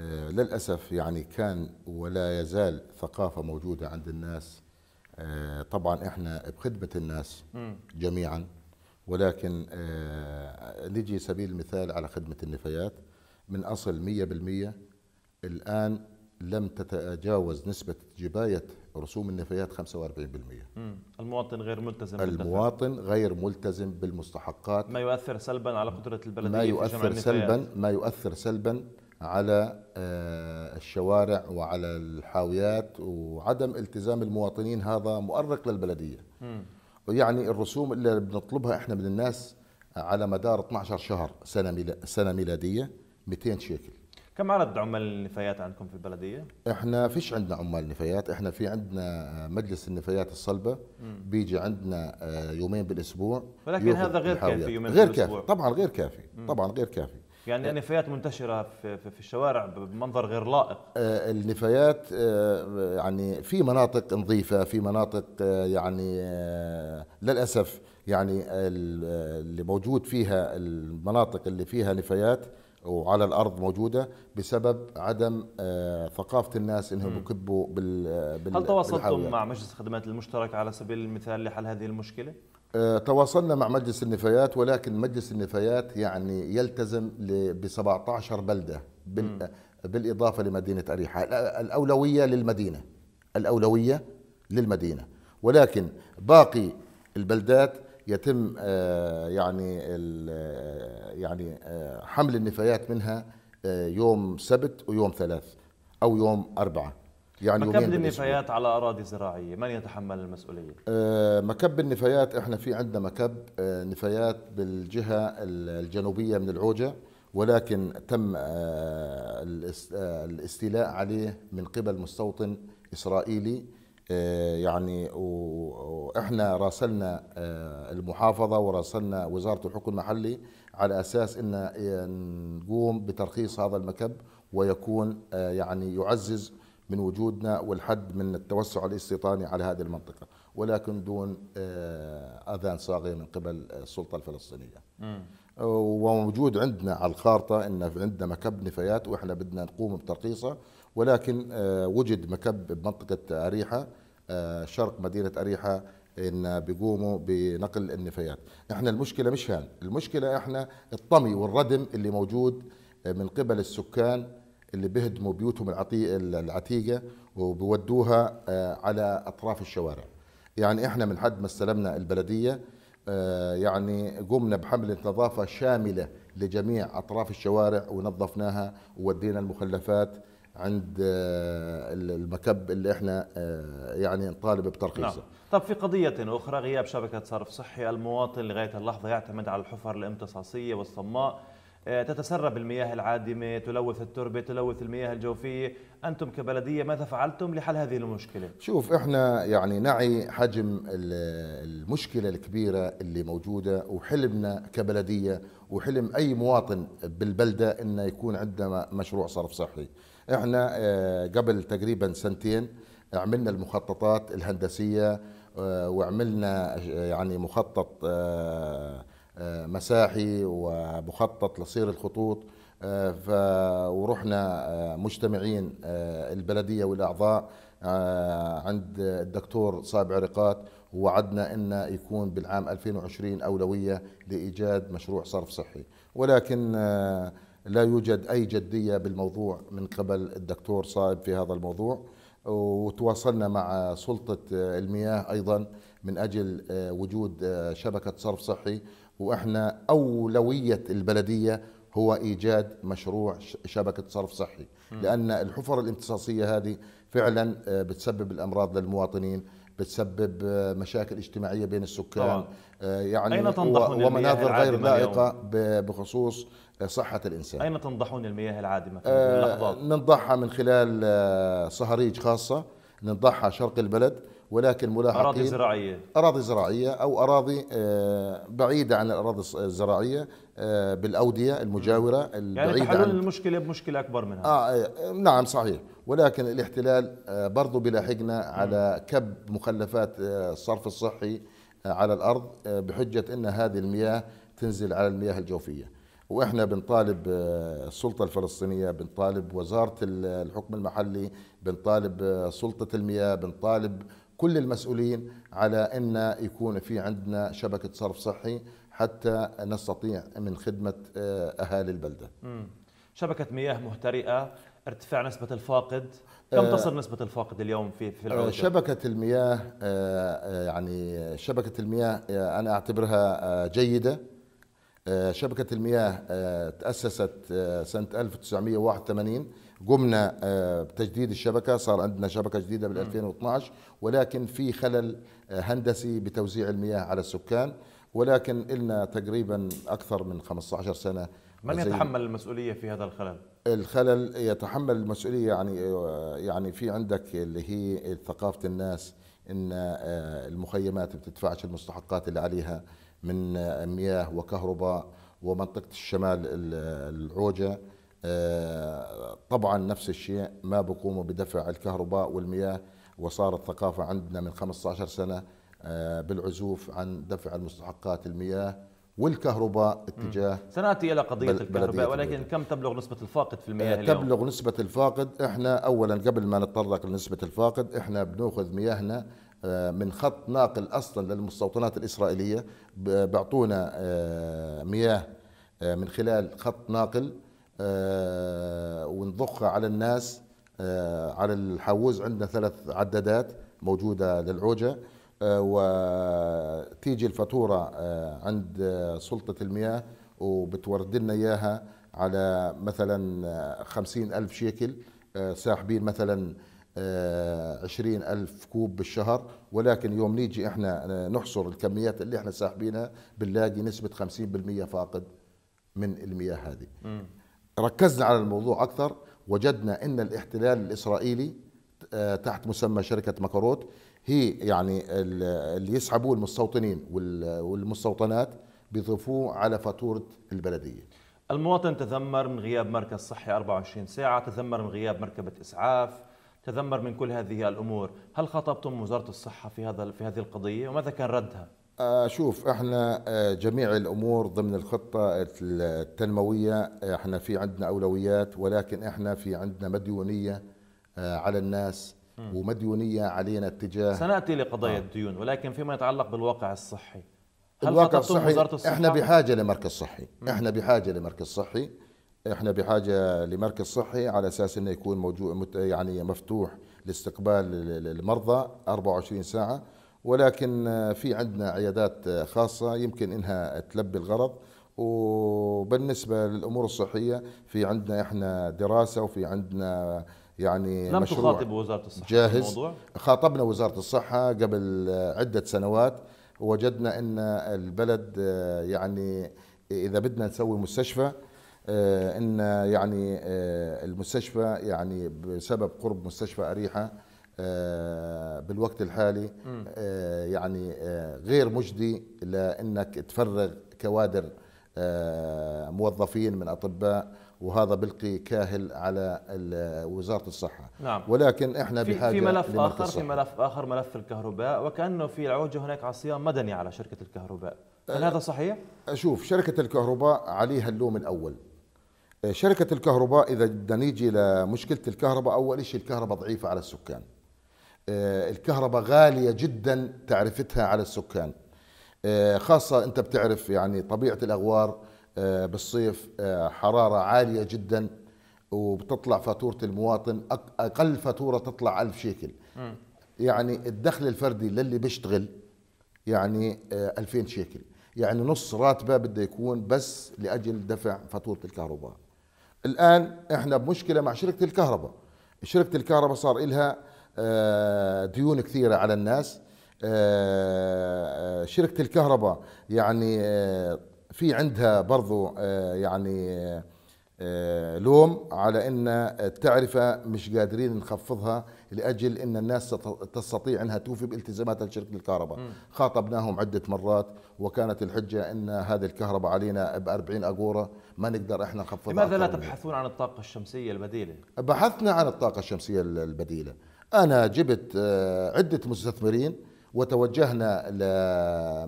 [SPEAKER 2] آه، للأسف يعني كان ولا يزال ثقافة موجودة عند الناس آه، طبعا احنا بخدمة الناس جميعا ولكن آه، نجي سبيل المثال على خدمة النفايات من أصل 100% الآن لم تتجاوز نسبة جباية رسوم النفايات 45%
[SPEAKER 1] مم. المواطن غير ملتزم المواطن
[SPEAKER 2] بالدفع. غير ملتزم بالمستحقات
[SPEAKER 1] ما يؤثر سلبا على قدرة البلدية ما يؤثر سلبا
[SPEAKER 2] ما يؤثر سلبا على آه، الشوارع وعلى الحاويات وعدم التزام المواطنين هذا مؤرق للبلديه ويعني الرسوم اللي بنطلبها احنا من الناس على مدار 12 شهر سنه سنه ميلاديه 200 شيكل
[SPEAKER 1] كم عدد عمال النفايات عندكم في البلديه؟
[SPEAKER 2] احنا فيش عندنا عمال نفايات، احنا في عندنا آه، مجلس النفايات الصلبه بيجي عندنا آه، يومين بالاسبوع ولكن هذا غير الحاويات. كافي يومين غير بالاسبوع غير كافي، طبعا غير كافي، طبعا غير كافي،
[SPEAKER 1] يعني أه. النفايات منتشره في, في الشوارع بمنظر غير لائق
[SPEAKER 2] أه، النفايات أه، يعني في مناطق نظيفه في مناطق يعني للاسف يعني اللي موجود فيها المناطق اللي فيها نفايات وعلى الارض موجوده بسبب عدم ثقافه الناس انهم يكبوا بال هل تواصلتم مع
[SPEAKER 1] مجلس الخدمات المشترك على سبيل المثال لحل هذه المشكله؟
[SPEAKER 2] آه، تواصلنا مع مجلس النفايات ولكن مجلس النفايات يعني يلتزم ب 17 بلده بالاضافه لمدينه اريحه الاولويه للمدينه الاولويه للمدينه ولكن باقي البلدات يتم آه، يعني آه، يعني حمل النفايات منها يوم سبت ويوم ثلاث او يوم اربعه يعني مكب النفايات
[SPEAKER 1] على اراضي زراعيه من يتحمل المسؤوليه
[SPEAKER 2] آه، مكب النفايات احنا في عندنا مكب آه، نفايات بالجهه الجنوبيه من العوجه ولكن تم آه، الاستيلاء عليه من قبل مستوطن اسرائيلي يعني واحنا راسلنا المحافظه وراسلنا وزاره الحكم المحلي على اساس ان نقوم بترخيص هذا المكب ويكون يعني يعزز من وجودنا والحد من التوسع الاستيطاني على هذه المنطقه ولكن دون آه، اذان صاغيه من قبل آه، السلطه الفلسطينيه. آه، وموجود عندنا على الخارطه ان عندنا مكب نفايات واحنا بدنا نقوم بترخيصه ولكن وجد مكب بمنطقه اريحه شرق مدينه اريحه ان بيقوموا بنقل النفايات، احنا المشكله مش هان، المشكله احنا الطمي والردم اللي موجود من قبل السكان اللي بيهدموا بيوتهم العتيقه وبودوها آه، على اطراف الشوارع يعني احنا من حد ما استلمنا البلديه آه، يعني قمنا بحملة نظافة شاملة لجميع أطراف الشوارع ونظفناها وودينا المخلفات عند آه، المكب اللي احنا يعني نطالب بترخيصه. نعم.
[SPEAKER 1] طب في قضية أخرى غياب شبكة صرف صحي المواطن لغاية اللحظة يعتمد على الحفر الامتصاصية والصماء آه، تتسرب المياه العادمة تلوث التربة تلوث المياه الجوفية أنتم كبلدية ماذا فعلتم لحل هذه المشكلة؟
[SPEAKER 2] شوف إحنا يعني نعي حجم المشكلة الكبيرة اللي موجودة وحلمنا كبلدية وحلم أي مواطن بالبلدة أنه يكون عندنا مشروع صرف صحي إحنا آه، قبل تقريبا سنتين عملنا المخططات الهندسية آه، وعملنا يعني مخطط آه، مساحي ومخطط لصير الخطوط آه، ورحنا آه، مجتمعين البلديه والاعضاء عند الدكتور صابع رقات ووعدنا ان يكون بالعام 2020 اولويه لايجاد مشروع صرف صحي ولكن لا يوجد اي جديه بالموضوع من قبل الدكتور صائب في هذا الموضوع وتواصلنا مع سلطه المياه ايضا من اجل وجود شبكه صرف صحي واحنا اولويه البلديه هو ايجاد مشروع شبكه صرف صحي لان الحفر الامتصاصيه هذه فعلا آه، بتسبب الامراض للمواطنين بتسبب آه، مشاكل اجتماعيه بين السكان طبعا. آه، يعني أين ومناظر غير لائقه بخصوص صحه الانسان
[SPEAKER 1] اين تنضحون المياه العادمه في اللحظات
[SPEAKER 2] ننضحها من خلال صهاريج خاصه ننضحها شرق البلد ولكن ملاحقين أراضي زراعية أراضي زراعية أو أراضي آه، بعيدة عن الأراضي الزراعية آه، بالأودية المجاورة يعني البعيدة يعني تحلل
[SPEAKER 1] المشكلة بمشكلة أكبر منها
[SPEAKER 2] آه, آه، نعم صحيح ولكن الاحتلال برضو بلاحقنا على كب مخلفات الصرف الصحي على الأرض بحجة أن هذه المياه تنزل على المياه الجوفية واحنا بنطالب السلطه الفلسطينيه بنطالب وزاره الحكم المحلي بنطالب سلطه المياه بنطالب كل المسؤولين على ان يكون في عندنا شبكه صرف صحي حتى نستطيع من خدمه آه، اهالي البلده.
[SPEAKER 1] شبكه مياه مهترئه، ارتفاع نسبه الفاقد،
[SPEAKER 2] آه، كم تصل نسبة الفاقد
[SPEAKER 1] اليوم في في آه، العودة؟ شبكة
[SPEAKER 2] المياه يعني شبكة المياه أنا أعتبرها جيدة شبكة المياه تأسست سنة 1981 قمنا آه، بتجديد الشبكة صار عندنا شبكة جديدة بال 2012 ولكن في خلل آه، هندسي بتوزيع المياه على السكان ولكن إلنا تقريبا أكثر من 15 سنة من يتحمل
[SPEAKER 1] المسؤولية في هذا الخلل؟
[SPEAKER 2] الخلل يتحمل المسؤولية يعني آه، يعني في عندك اللي هي ثقافة الناس ان المخيمات بتدفعش المستحقات اللي عليها من مياه وكهرباء ومنطقة الشمال العوجة آه، طبعا نفس الشيء ما بقوموا بدفع الكهرباء والمياه وصارت ثقافة عندنا من 15 سنة آه، بالعزوف عن دفع المستحقات المياه والكهرباء اتجاه سناتي الى قضيه الكهرباء ولكن
[SPEAKER 1] بلدية. كم تبلغ نسبه الفاقد في المياه آه، اليوم؟ تبلغ
[SPEAKER 2] نسبه الفاقد احنا اولا قبل ما نتطرق لنسبه الفاقد احنا بناخذ مياهنا من خط ناقل اصلا للمستوطنات الاسرائيليه بيعطونا مياه من خلال خط ناقل آه، ونضخها على الناس آه، على الحوز عندنا ثلاث عدادات موجوده للعوجه آه، وتيجي الفاتوره عند سلطه المياه وبتورد لنا اياها على مثلا خمسين ألف شيكل ساحبين مثلا عشرين ألف كوب بالشهر ولكن يوم نيجي احنا نحصر الكميات اللي احنا ساحبينها بنلاقي نسبة 50% فاقد من المياه هذه ركزنا على الموضوع أكثر وجدنا أن الاحتلال الإسرائيلي آه، تحت مسمى شركة مكروت هي يعني اللي يسحبوه المستوطنين والمستوطنات بيضيفوه على فاتورة البلدية
[SPEAKER 1] المواطن تذمر من غياب مركز صحي 24 ساعة تذمر من غياب مركبة إسعاف تذمر من كل هذه الأمور هل خاطبتم وزارة الصحة في هذا في هذه القضية وماذا كان ردها؟
[SPEAKER 2] آه، شوف احنا آه، جميع الامور ضمن الخطه التنمويه آه، احنا في عندنا اولويات ولكن احنا في عندنا مديونيه على الناس ومديونيه علينا اتجاه سناتي
[SPEAKER 1] لقضايا آه. الديون ولكن فيما يتعلق بالواقع الصحي
[SPEAKER 2] هل الواقع الصحي احنا بحاجه لمركز صحي احنا بحاجه لمركز صحي احنا بحاجه لمركز صحي على اساس انه يكون موجود يعني مفتوح لاستقبال المرضى 24 ساعه ولكن في عندنا عيادات خاصة يمكن إنها تلبي الغرض وبالنسبة للأمور الصحية في عندنا إحنا دراسة وفي عندنا يعني لم مشروع تخاطب وزارة الصحة جاهز الموضوع؟ خاطبنا وزارة الصحة قبل عدة سنوات وجدنا أن البلد يعني إذا بدنا نسوي مستشفى أن يعني المستشفى يعني بسبب قرب مستشفى أريحة آه، بالوقت الحالي آه، يعني آه، غير مجدي لانك تفرغ كوادر موظفين من اطباء وهذا بلقي كاهل على وزاره الصحه نعم. ولكن احنا بحاجه في ملف اخر الصحة. في
[SPEAKER 1] ملف اخر ملف الكهرباء وكانه في العوجه هناك عصيان مدني على شركه الكهرباء
[SPEAKER 2] هل هذا صحيح شوف شركه الكهرباء عليها اللوم الاول شركه الكهرباء اذا بدنا نيجي لمشكله الكهرباء اول شيء الكهرباء ضعيفه على السكان آه، الكهرباء غالية جدا تعرفتها على السكان آه، خاصة أنت بتعرف يعني طبيعة الأغوار آه، بالصيف حرارة عالية جدا وبتطلع فاتورة المواطن أقل فاتورة تطلع ألف شيكل يعني الدخل الفردي للي بيشتغل يعني 2000 شيكل يعني نص راتبه بده يكون بس لاجل دفع فاتوره الكهرباء الان احنا بمشكله مع شركه الكهرباء شركه الكهرباء صار لها آه، ديون كثيره على الناس آه، آه، شركه الكهرباء يعني في عندها برضو يعني لوم على ان التعرفه مش قادرين نخفضها لاجل ان الناس تستطيع انها توفي بالتزاماتها لشركه الكهرباء، خاطبناهم عده مرات وكانت الحجه ان هذه الكهرباء علينا ب 40 اقوره ما نقدر احنا نخفضها لماذا لا
[SPEAKER 1] تبحثون عن الطاقه الشمسيه البديله؟
[SPEAKER 2] بحثنا عن الطاقه الشمسيه البديله أنا جبت آه، عدة مستثمرين وتوجهنا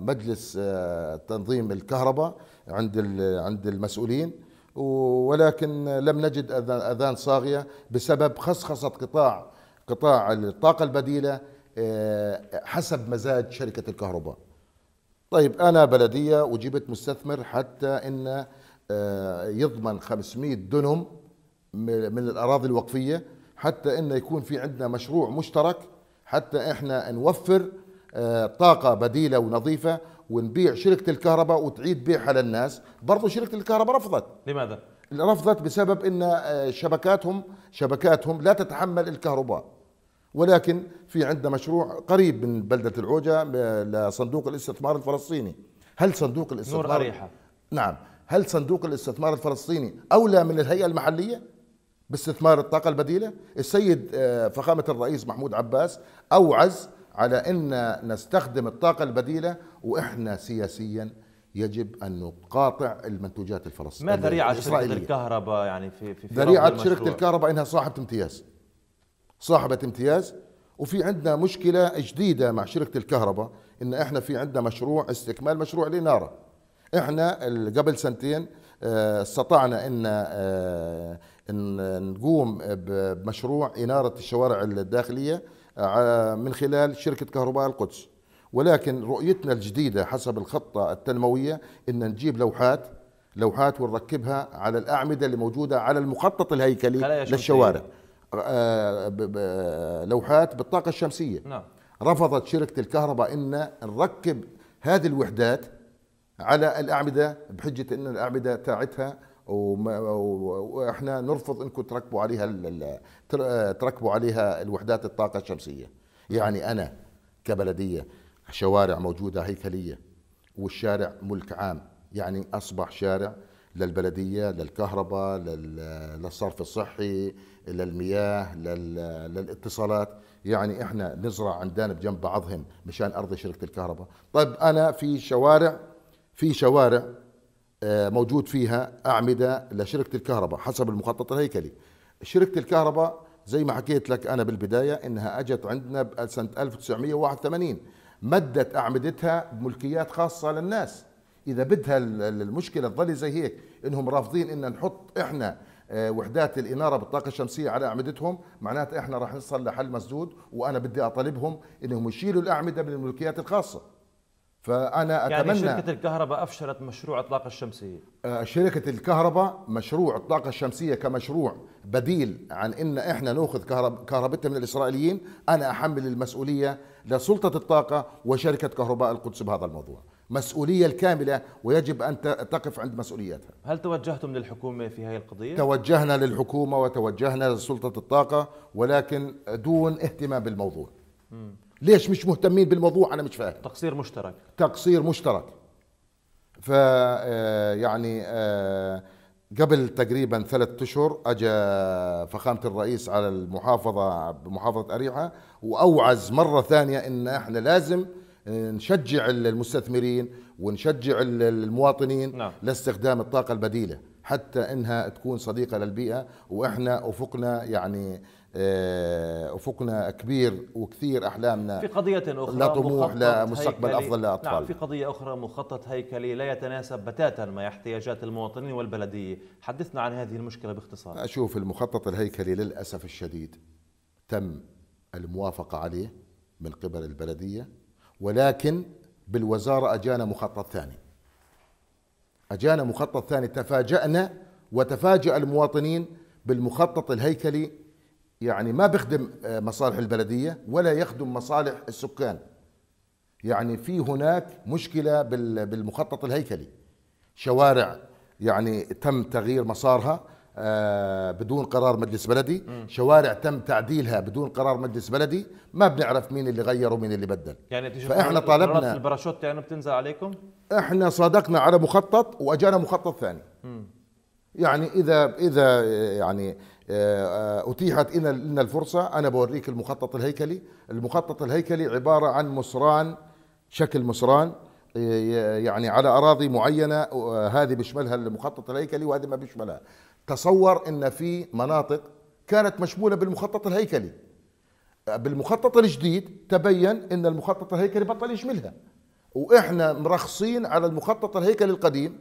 [SPEAKER 2] لمجلس آه، تنظيم الكهرباء عند عند المسؤولين ولكن لم نجد اذان صاغيه بسبب خصخصه قطاع قطاع الطاقه البديله آه، حسب مزاج شركه الكهرباء. طيب انا بلديه وجبت مستثمر حتى ان يضمن 500 دنم من الاراضي الوقفيه حتى انه يكون في عندنا مشروع مشترك حتى احنا نوفر آه، طاقه بديله ونظيفه ونبيع شركه الكهرباء وتعيد بيعها للناس برضو شركه الكهرباء رفضت لماذا رفضت بسبب ان آه، شبكاتهم شبكاتهم لا تتحمل الكهرباء ولكن في عندنا مشروع قريب من بلده العوجه لصندوق الاستثمار الفلسطيني هل صندوق الاستثمار نور أريحة. نعم هل صندوق الاستثمار الفلسطيني اولى من الهيئه المحليه باستثمار الطاقة البديلة السيد آه، فخامة الرئيس محمود عباس أوعز على أن نستخدم الطاقة البديلة وإحنا سياسيا يجب أن نقاطع المنتوجات الفلسطينية ما ذريعة شركة
[SPEAKER 1] الكهرباء يعني في في, في ذريعة شركة الكهرباء
[SPEAKER 2] أنها صاحبة امتياز صاحبة امتياز وفي عندنا مشكلة جديدة مع شركة الكهرباء إن إحنا في عندنا مشروع استكمال مشروع الإنارة إحنا قبل سنتين آه، استطعنا ان آه، نقوم بمشروع اناره الشوارع الداخليه آه، من خلال شركه كهرباء القدس ولكن رؤيتنا الجديده حسب الخطه التنمويه ان نجيب لوحات لوحات ونركبها على الاعمده اللي موجوده على المخطط الهيكلي للشوارع لوحات بالطاقه الشمسيه نعم. رفضت شركه الكهرباء ان نركب هذه الوحدات على الاعمده بحجه ان الاعمده تاعتها واحنا نرفض انكم تركبوا عليها تركبوا عليها الوحدات الطاقه الشمسيه يعني انا كبلديه شوارع موجوده هيكليه والشارع ملك عام يعني اصبح شارع للبلديه للكهرباء للصرف الصحي للمياه للاتصالات يعني احنا نزرع عندنا بجنب بعضهم مشان ارضي شركه الكهرباء طيب انا في شوارع في شوارع آه، موجود فيها أعمدة لشركة الكهرباء حسب المخطط الهيكلي شركة الكهرباء زي ما حكيت لك أنا بالبداية إنها أجت عندنا سنة 1981 مدت أعمدتها بملكيات خاصة للناس إذا بدها المشكلة تظل زي هيك إنهم رافضين إن نحط إحنا آه، وحدات الإنارة بالطاقة الشمسية على أعمدتهم معناته إحنا راح نصل لحل مسدود وأنا بدي أطالبهم إنهم يشيلوا الأعمدة من الملكيات الخاصة فانا يعني اتمنى يعني شركه
[SPEAKER 1] الكهرباء افشلت مشروع الطاقه الشمسيه
[SPEAKER 2] آه، شركه الكهرباء مشروع الطاقه الشمسيه كمشروع بديل عن ان احنا ناخذ كهرب... كهربتنا من الاسرائيليين انا احمل المسؤوليه لسلطه الطاقه وشركه كهرباء القدس بهذا الموضوع مسؤولية الكاملة ويجب أن تقف عند مسؤولياتها
[SPEAKER 1] هل توجهتم للحكومة في هذه القضية؟ توجهنا
[SPEAKER 2] للحكومة وتوجهنا لسلطة الطاقة ولكن دون اهتمام بالموضوع م. ليش مش مهتمين بالموضوع انا مش فاهم تقصير مشترك تقصير مشترك ف آه، يعني آه، قبل تقريبا ثلاثة اشهر اجى فخامه الرئيس على المحافظه بمحافظه اريحه واوعز مره ثانيه ان احنا لازم نشجع المستثمرين ونشجع المواطنين نعم. لاستخدام الطاقه البديله حتى انها تكون صديقه للبيئه واحنا افقنا يعني آه، افقنا كبير وكثير احلامنا في قضيه اخرى لا طموح لا مستقبل افضل لاطفال نعم في
[SPEAKER 1] قضيه اخرى مخطط هيكلي لا يتناسب بتاتا مع احتياجات المواطنين والبلديه حدثنا عن هذه المشكله باختصار
[SPEAKER 2] اشوف المخطط الهيكلي للاسف الشديد تم الموافقه عليه من قبل البلديه ولكن بالوزاره اجانا مخطط ثاني اجانا مخطط ثاني تفاجانا وتفاجا المواطنين بالمخطط الهيكلي يعني ما بيخدم آه، مصالح البلديه ولا يخدم مصالح السكان يعني في هناك مشكله بالمخطط الهيكلي شوارع يعني تم تغيير مسارها آه، بدون قرار مجلس بلدي شوارع تم تعديلها بدون قرار مجلس بلدي ما بنعرف مين اللي غير ومين اللي بدل يعني فاحنا طالبنا
[SPEAKER 1] الباراشوت يعني بتنزل عليكم
[SPEAKER 2] احنا صادقنا على مخطط واجانا مخطط ثاني يعني اذا اذا يعني آه، أتيحت لنا الفرصة أنا بوريك المخطط الهيكلي المخطط الهيكلي عبارة عن مصران شكل مصران آه، يعني على أراضي معينة آه، هذه بيشملها المخطط الهيكلي وهذه ما بيشملها تصور أن في مناطق كانت مشمولة بالمخطط الهيكلي بالمخطط الجديد تبين أن المخطط الهيكلي بطل يشملها وإحنا مرخصين على المخطط الهيكلي القديم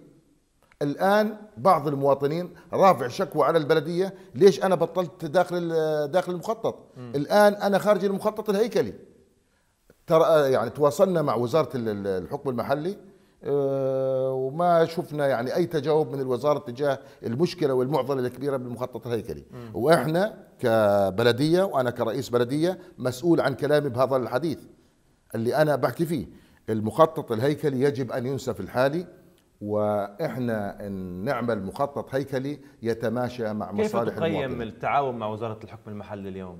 [SPEAKER 2] الان بعض المواطنين رافع شكوى على البلديه ليش انا بطلت داخل داخل المخطط م. الان انا خارج المخطط الهيكلي ترى آه، يعني تواصلنا مع وزاره الحكم المحلي آه، وما شفنا يعني اي تجاوب من الوزاره تجاه المشكله والمعضله الكبيره بالمخطط الهيكلي م. واحنا كبلديه وانا كرئيس بلديه مسؤول عن كلامي بهذا الحديث اللي انا بحكي فيه المخطط الهيكلي يجب ان ينسف الحالي واحنا نعمل مخطط هيكلي يتماشى مع مصالح كيف تقيم
[SPEAKER 1] التعاون مع وزاره الحكم المحلي اليوم؟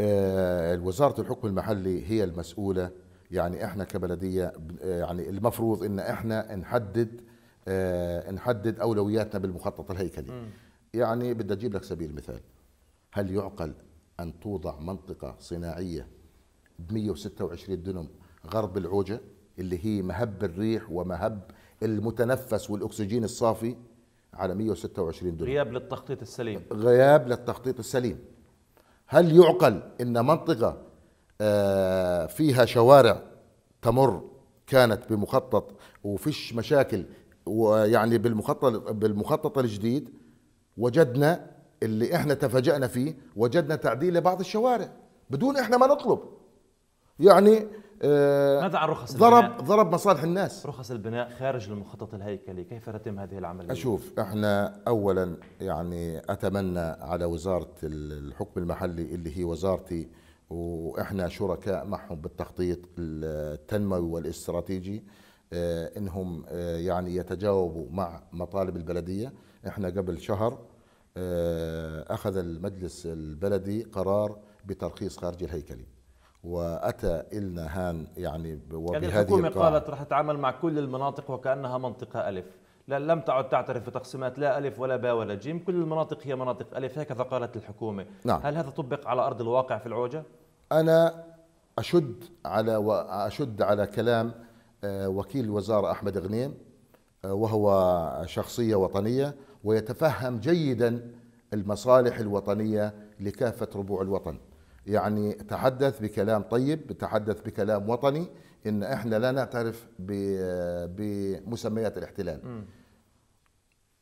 [SPEAKER 2] آه وزاره الحكم المحلي هي المسؤوله يعني احنا كبلديه يعني المفروض ان احنا نحدد آه نحدد اولوياتنا بالمخطط الهيكلي م. يعني بدي اجيب لك سبيل مثال هل يعقل ان توضع منطقه صناعيه ب 126 دنم غرب العوجه اللي هي مهب الريح ومهب المتنفس والاكسجين الصافي على 126 دولار
[SPEAKER 1] غياب للتخطيط السليم
[SPEAKER 2] غياب للتخطيط السليم هل يعقل ان منطقه آه، فيها شوارع تمر كانت بمخطط وفيش مشاكل ويعني بالمخطط بالمخطط الجديد وجدنا اللي احنا تفاجأنا فيه وجدنا تعديل لبعض الشوارع بدون احنا ما نطلب يعني آه، ماذا عن رخص ضرب البناء؟ ضرب
[SPEAKER 1] مصالح الناس رخص البناء خارج المخطط الهيكلي كيف تتم هذه العملية؟
[SPEAKER 2] أشوف احنا أولا يعني أتمنى على وزارة الحكم المحلي اللي هي وزارتي واحنا شركاء معهم بالتخطيط التنموي والاستراتيجي آه، انهم آه، يعني يتجاوبوا مع مطالب البلديه احنا قبل شهر اخذ المجلس البلدي قرار بترخيص خارج الهيكلي واتى النا هان يعني, يعني وبهذه يعني الحكومه قالت
[SPEAKER 1] رح تتعامل مع كل المناطق وكانها منطقه الف لا لم تعد تعترف بتقسيمات لا ألف ولا باء ولا جيم كل المناطق هي مناطق ألف هكذا قالت الحكومة نعم. هل هذا طبق على أرض الواقع في العوجة؟
[SPEAKER 2] أنا أشد على وأشد على كلام آه، وكيل الوزارة أحمد غنيم آه، وهو شخصية وطنية ويتفهم جيدا المصالح الوطنية لكافة ربوع الوطن يعني تحدث بكلام طيب تحدث بكلام وطني ان احنا لا نعترف بمسميات الاحتلال م.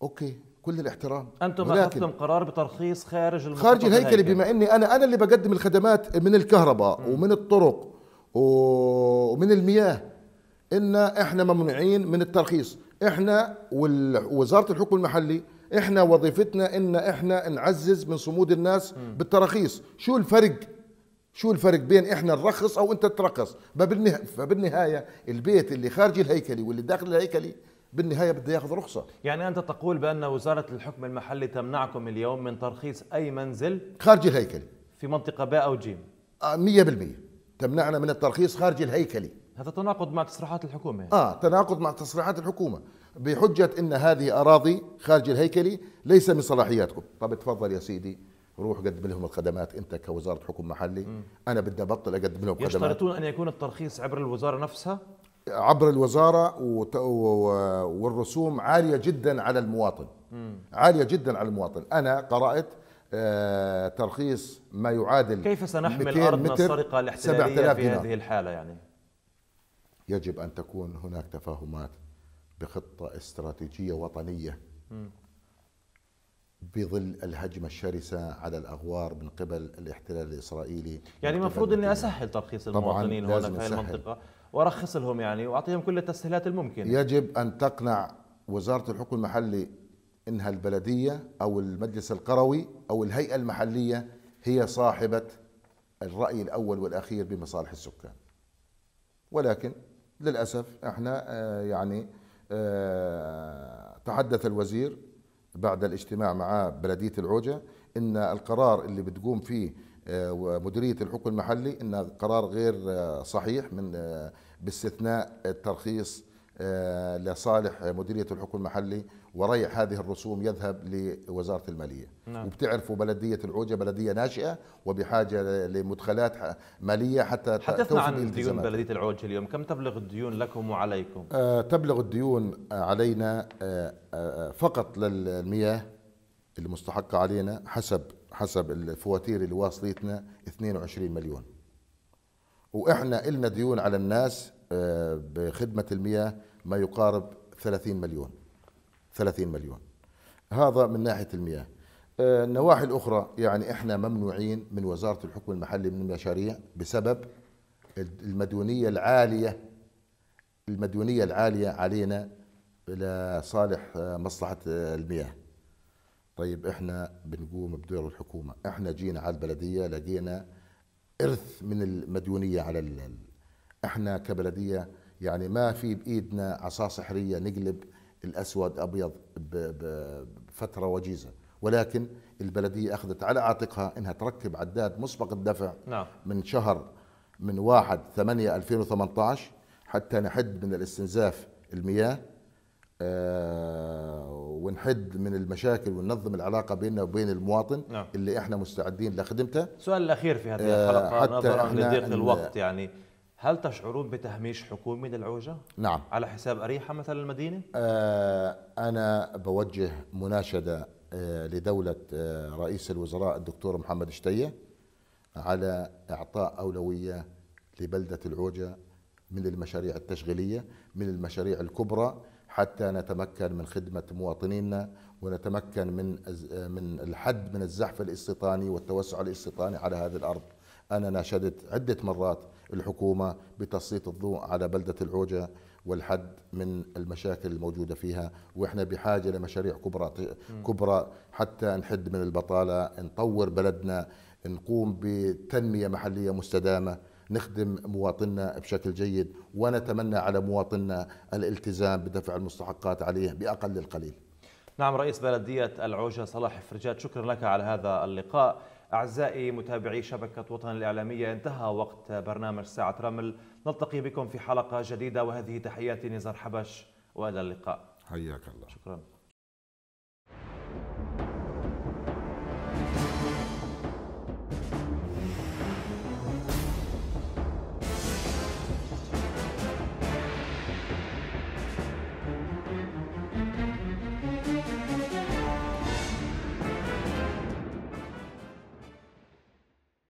[SPEAKER 2] اوكي كل الاحترام انتم اخذتم
[SPEAKER 1] قرار بترخيص خارج خارج الهيكل بما
[SPEAKER 2] اني انا انا اللي بقدم الخدمات من الكهرباء م. ومن الطرق ومن المياه ان احنا ممنوعين من الترخيص احنا ووزاره الحكم المحلي احنا وظيفتنا ان احنا نعزز من صمود الناس بالتراخيص شو الفرق شو الفرق بين احنا نرخص او انت ترخص فبالنهايه البيت اللي خارج الهيكلي واللي داخل الهيكلي بالنهاية بده ياخذ رخصة
[SPEAKER 1] يعني أنت تقول بأن وزارة الحكم المحلي تمنعكم اليوم من ترخيص أي منزل
[SPEAKER 2] خارج الهيكلي
[SPEAKER 1] في منطقة باء أو جيم
[SPEAKER 2] 100% آه، تمنعنا من الترخيص خارج الهيكلي هذا
[SPEAKER 1] تناقض مع تصريحات الحكومة
[SPEAKER 2] آه تناقض مع تصريحات الحكومة بحجة أن هذه أراضي خارج الهيكلي ليس من صلاحياتكم طب اتفضل يا سيدي روح قدم لهم الخدمات انت كوزاره حكم محلي انا بدي ابطل اقدم لهم خدمات يشترطون
[SPEAKER 1] ان يكون الترخيص عبر الوزاره نفسها
[SPEAKER 2] عبر الوزاره وت... و... والرسوم عاليه جدا على المواطن عاليه جدا على المواطن انا قرات آه ترخيص ما يعادل كيف سنحمل ارضنا السرقه الاحتلاليه في هذه
[SPEAKER 1] الحاله يعني
[SPEAKER 2] يجب ان تكون هناك تفاهمات بخطه استراتيجيه وطنيه بظل الهجمه الشرسه على الاغوار من قبل الاحتلال الاسرائيلي يعني المفروض
[SPEAKER 1] اني اسهل ترخيص المواطنين هنا في المنطقه وارخص لهم يعني واعطيهم كل التسهيلات الممكنه يجب
[SPEAKER 2] ان تقنع وزاره الحكم المحلي انها البلديه او المجلس القروي او الهيئه المحليه هي صاحبه الراي الاول والاخير بمصالح السكان ولكن للاسف احنا آه، يعني آه، تحدث الوزير بعد الاجتماع مع بلدية العوجة إن القرار اللي بتقوم فيه آه، مديرية الحقوق المحلي إن قرار غير آه، صحيح من باستثناء الترخيص لصالح مديرية الحقوق المحلي وريع هذه الرسوم يذهب لوزاره الماليه نعم. وبتعرفوا بلديه العوجه بلديه ناشئه وبحاجه لمدخلات ماليه حتى حدثنا عن ديون بلديه
[SPEAKER 1] العوجه اليوم كم تبلغ الديون لكم وعليكم
[SPEAKER 2] آه تبلغ الديون علينا آه آه فقط للمياه المستحقه علينا حسب حسب الفواتير اللي واصلتنا 22 مليون واحنا إلنا ديون على الناس آه، بخدمه المياه ما يقارب 30 مليون 30 مليون هذا من ناحية المياه النواحي آه، الأخرى يعني إحنا ممنوعين من وزارة الحكم المحلي من المشاريع بسبب المديونية العالية المديونية العالية علينا لصالح آه، مصلحة آه، المياه طيب احنا بنقوم بدور الحكومة احنا جينا على البلدية لقينا إرث من المديونية على ال... احنا كبلدية يعني ما في بإيدنا عصا سحرية نقلب الاسود ابيض بفتره وجيزه ولكن البلديه اخذت على عاتقها انها تركب عداد مسبق الدفع نعم. من شهر من 1 8 2018 حتى نحد من الاستنزاف المياه آه ونحد من المشاكل وننظم العلاقه بيننا وبين المواطن نعم. اللي احنا مستعدين لخدمته. السؤال الاخير
[SPEAKER 1] في هذه آه، الحلقه آه حتى نظرا لضيق الوقت يعني هل تشعرون بتهميش حكومي للعوجة؟ نعم على حساب أريحة مثلا المدينة؟
[SPEAKER 2] آه أنا بوجه مناشدة آه لدولة آه رئيس الوزراء الدكتور محمد شتية على إعطاء أولوية لبلدة العوجة من المشاريع التشغيلية من المشاريع الكبرى حتى نتمكن من خدمة مواطنينا ونتمكن من آه، من الحد من الزحف الاستيطاني والتوسع الاستيطاني على هذه الأرض أنا ناشدت عدة مرات الحكومة بتسليط الضوء على بلدة العوجة والحد من المشاكل الموجودة فيها وإحنا بحاجة لمشاريع كبرى كبرى حتى نحد من البطالة نطور بلدنا نقوم بتنمية محلية مستدامة نخدم مواطننا بشكل جيد ونتمنى على مواطننا الالتزام بدفع المستحقات عليه بأقل القليل
[SPEAKER 1] نعم رئيس بلدية العوجة صلاح فرجات شكرا لك على هذا اللقاء أعزائي متابعي شبكة وطن الإعلامية انتهى وقت برنامج ساعة رمل نلتقي بكم في حلقة جديدة وهذه تحياتي نزار حبش وإلى اللقاء حياك الله شكرا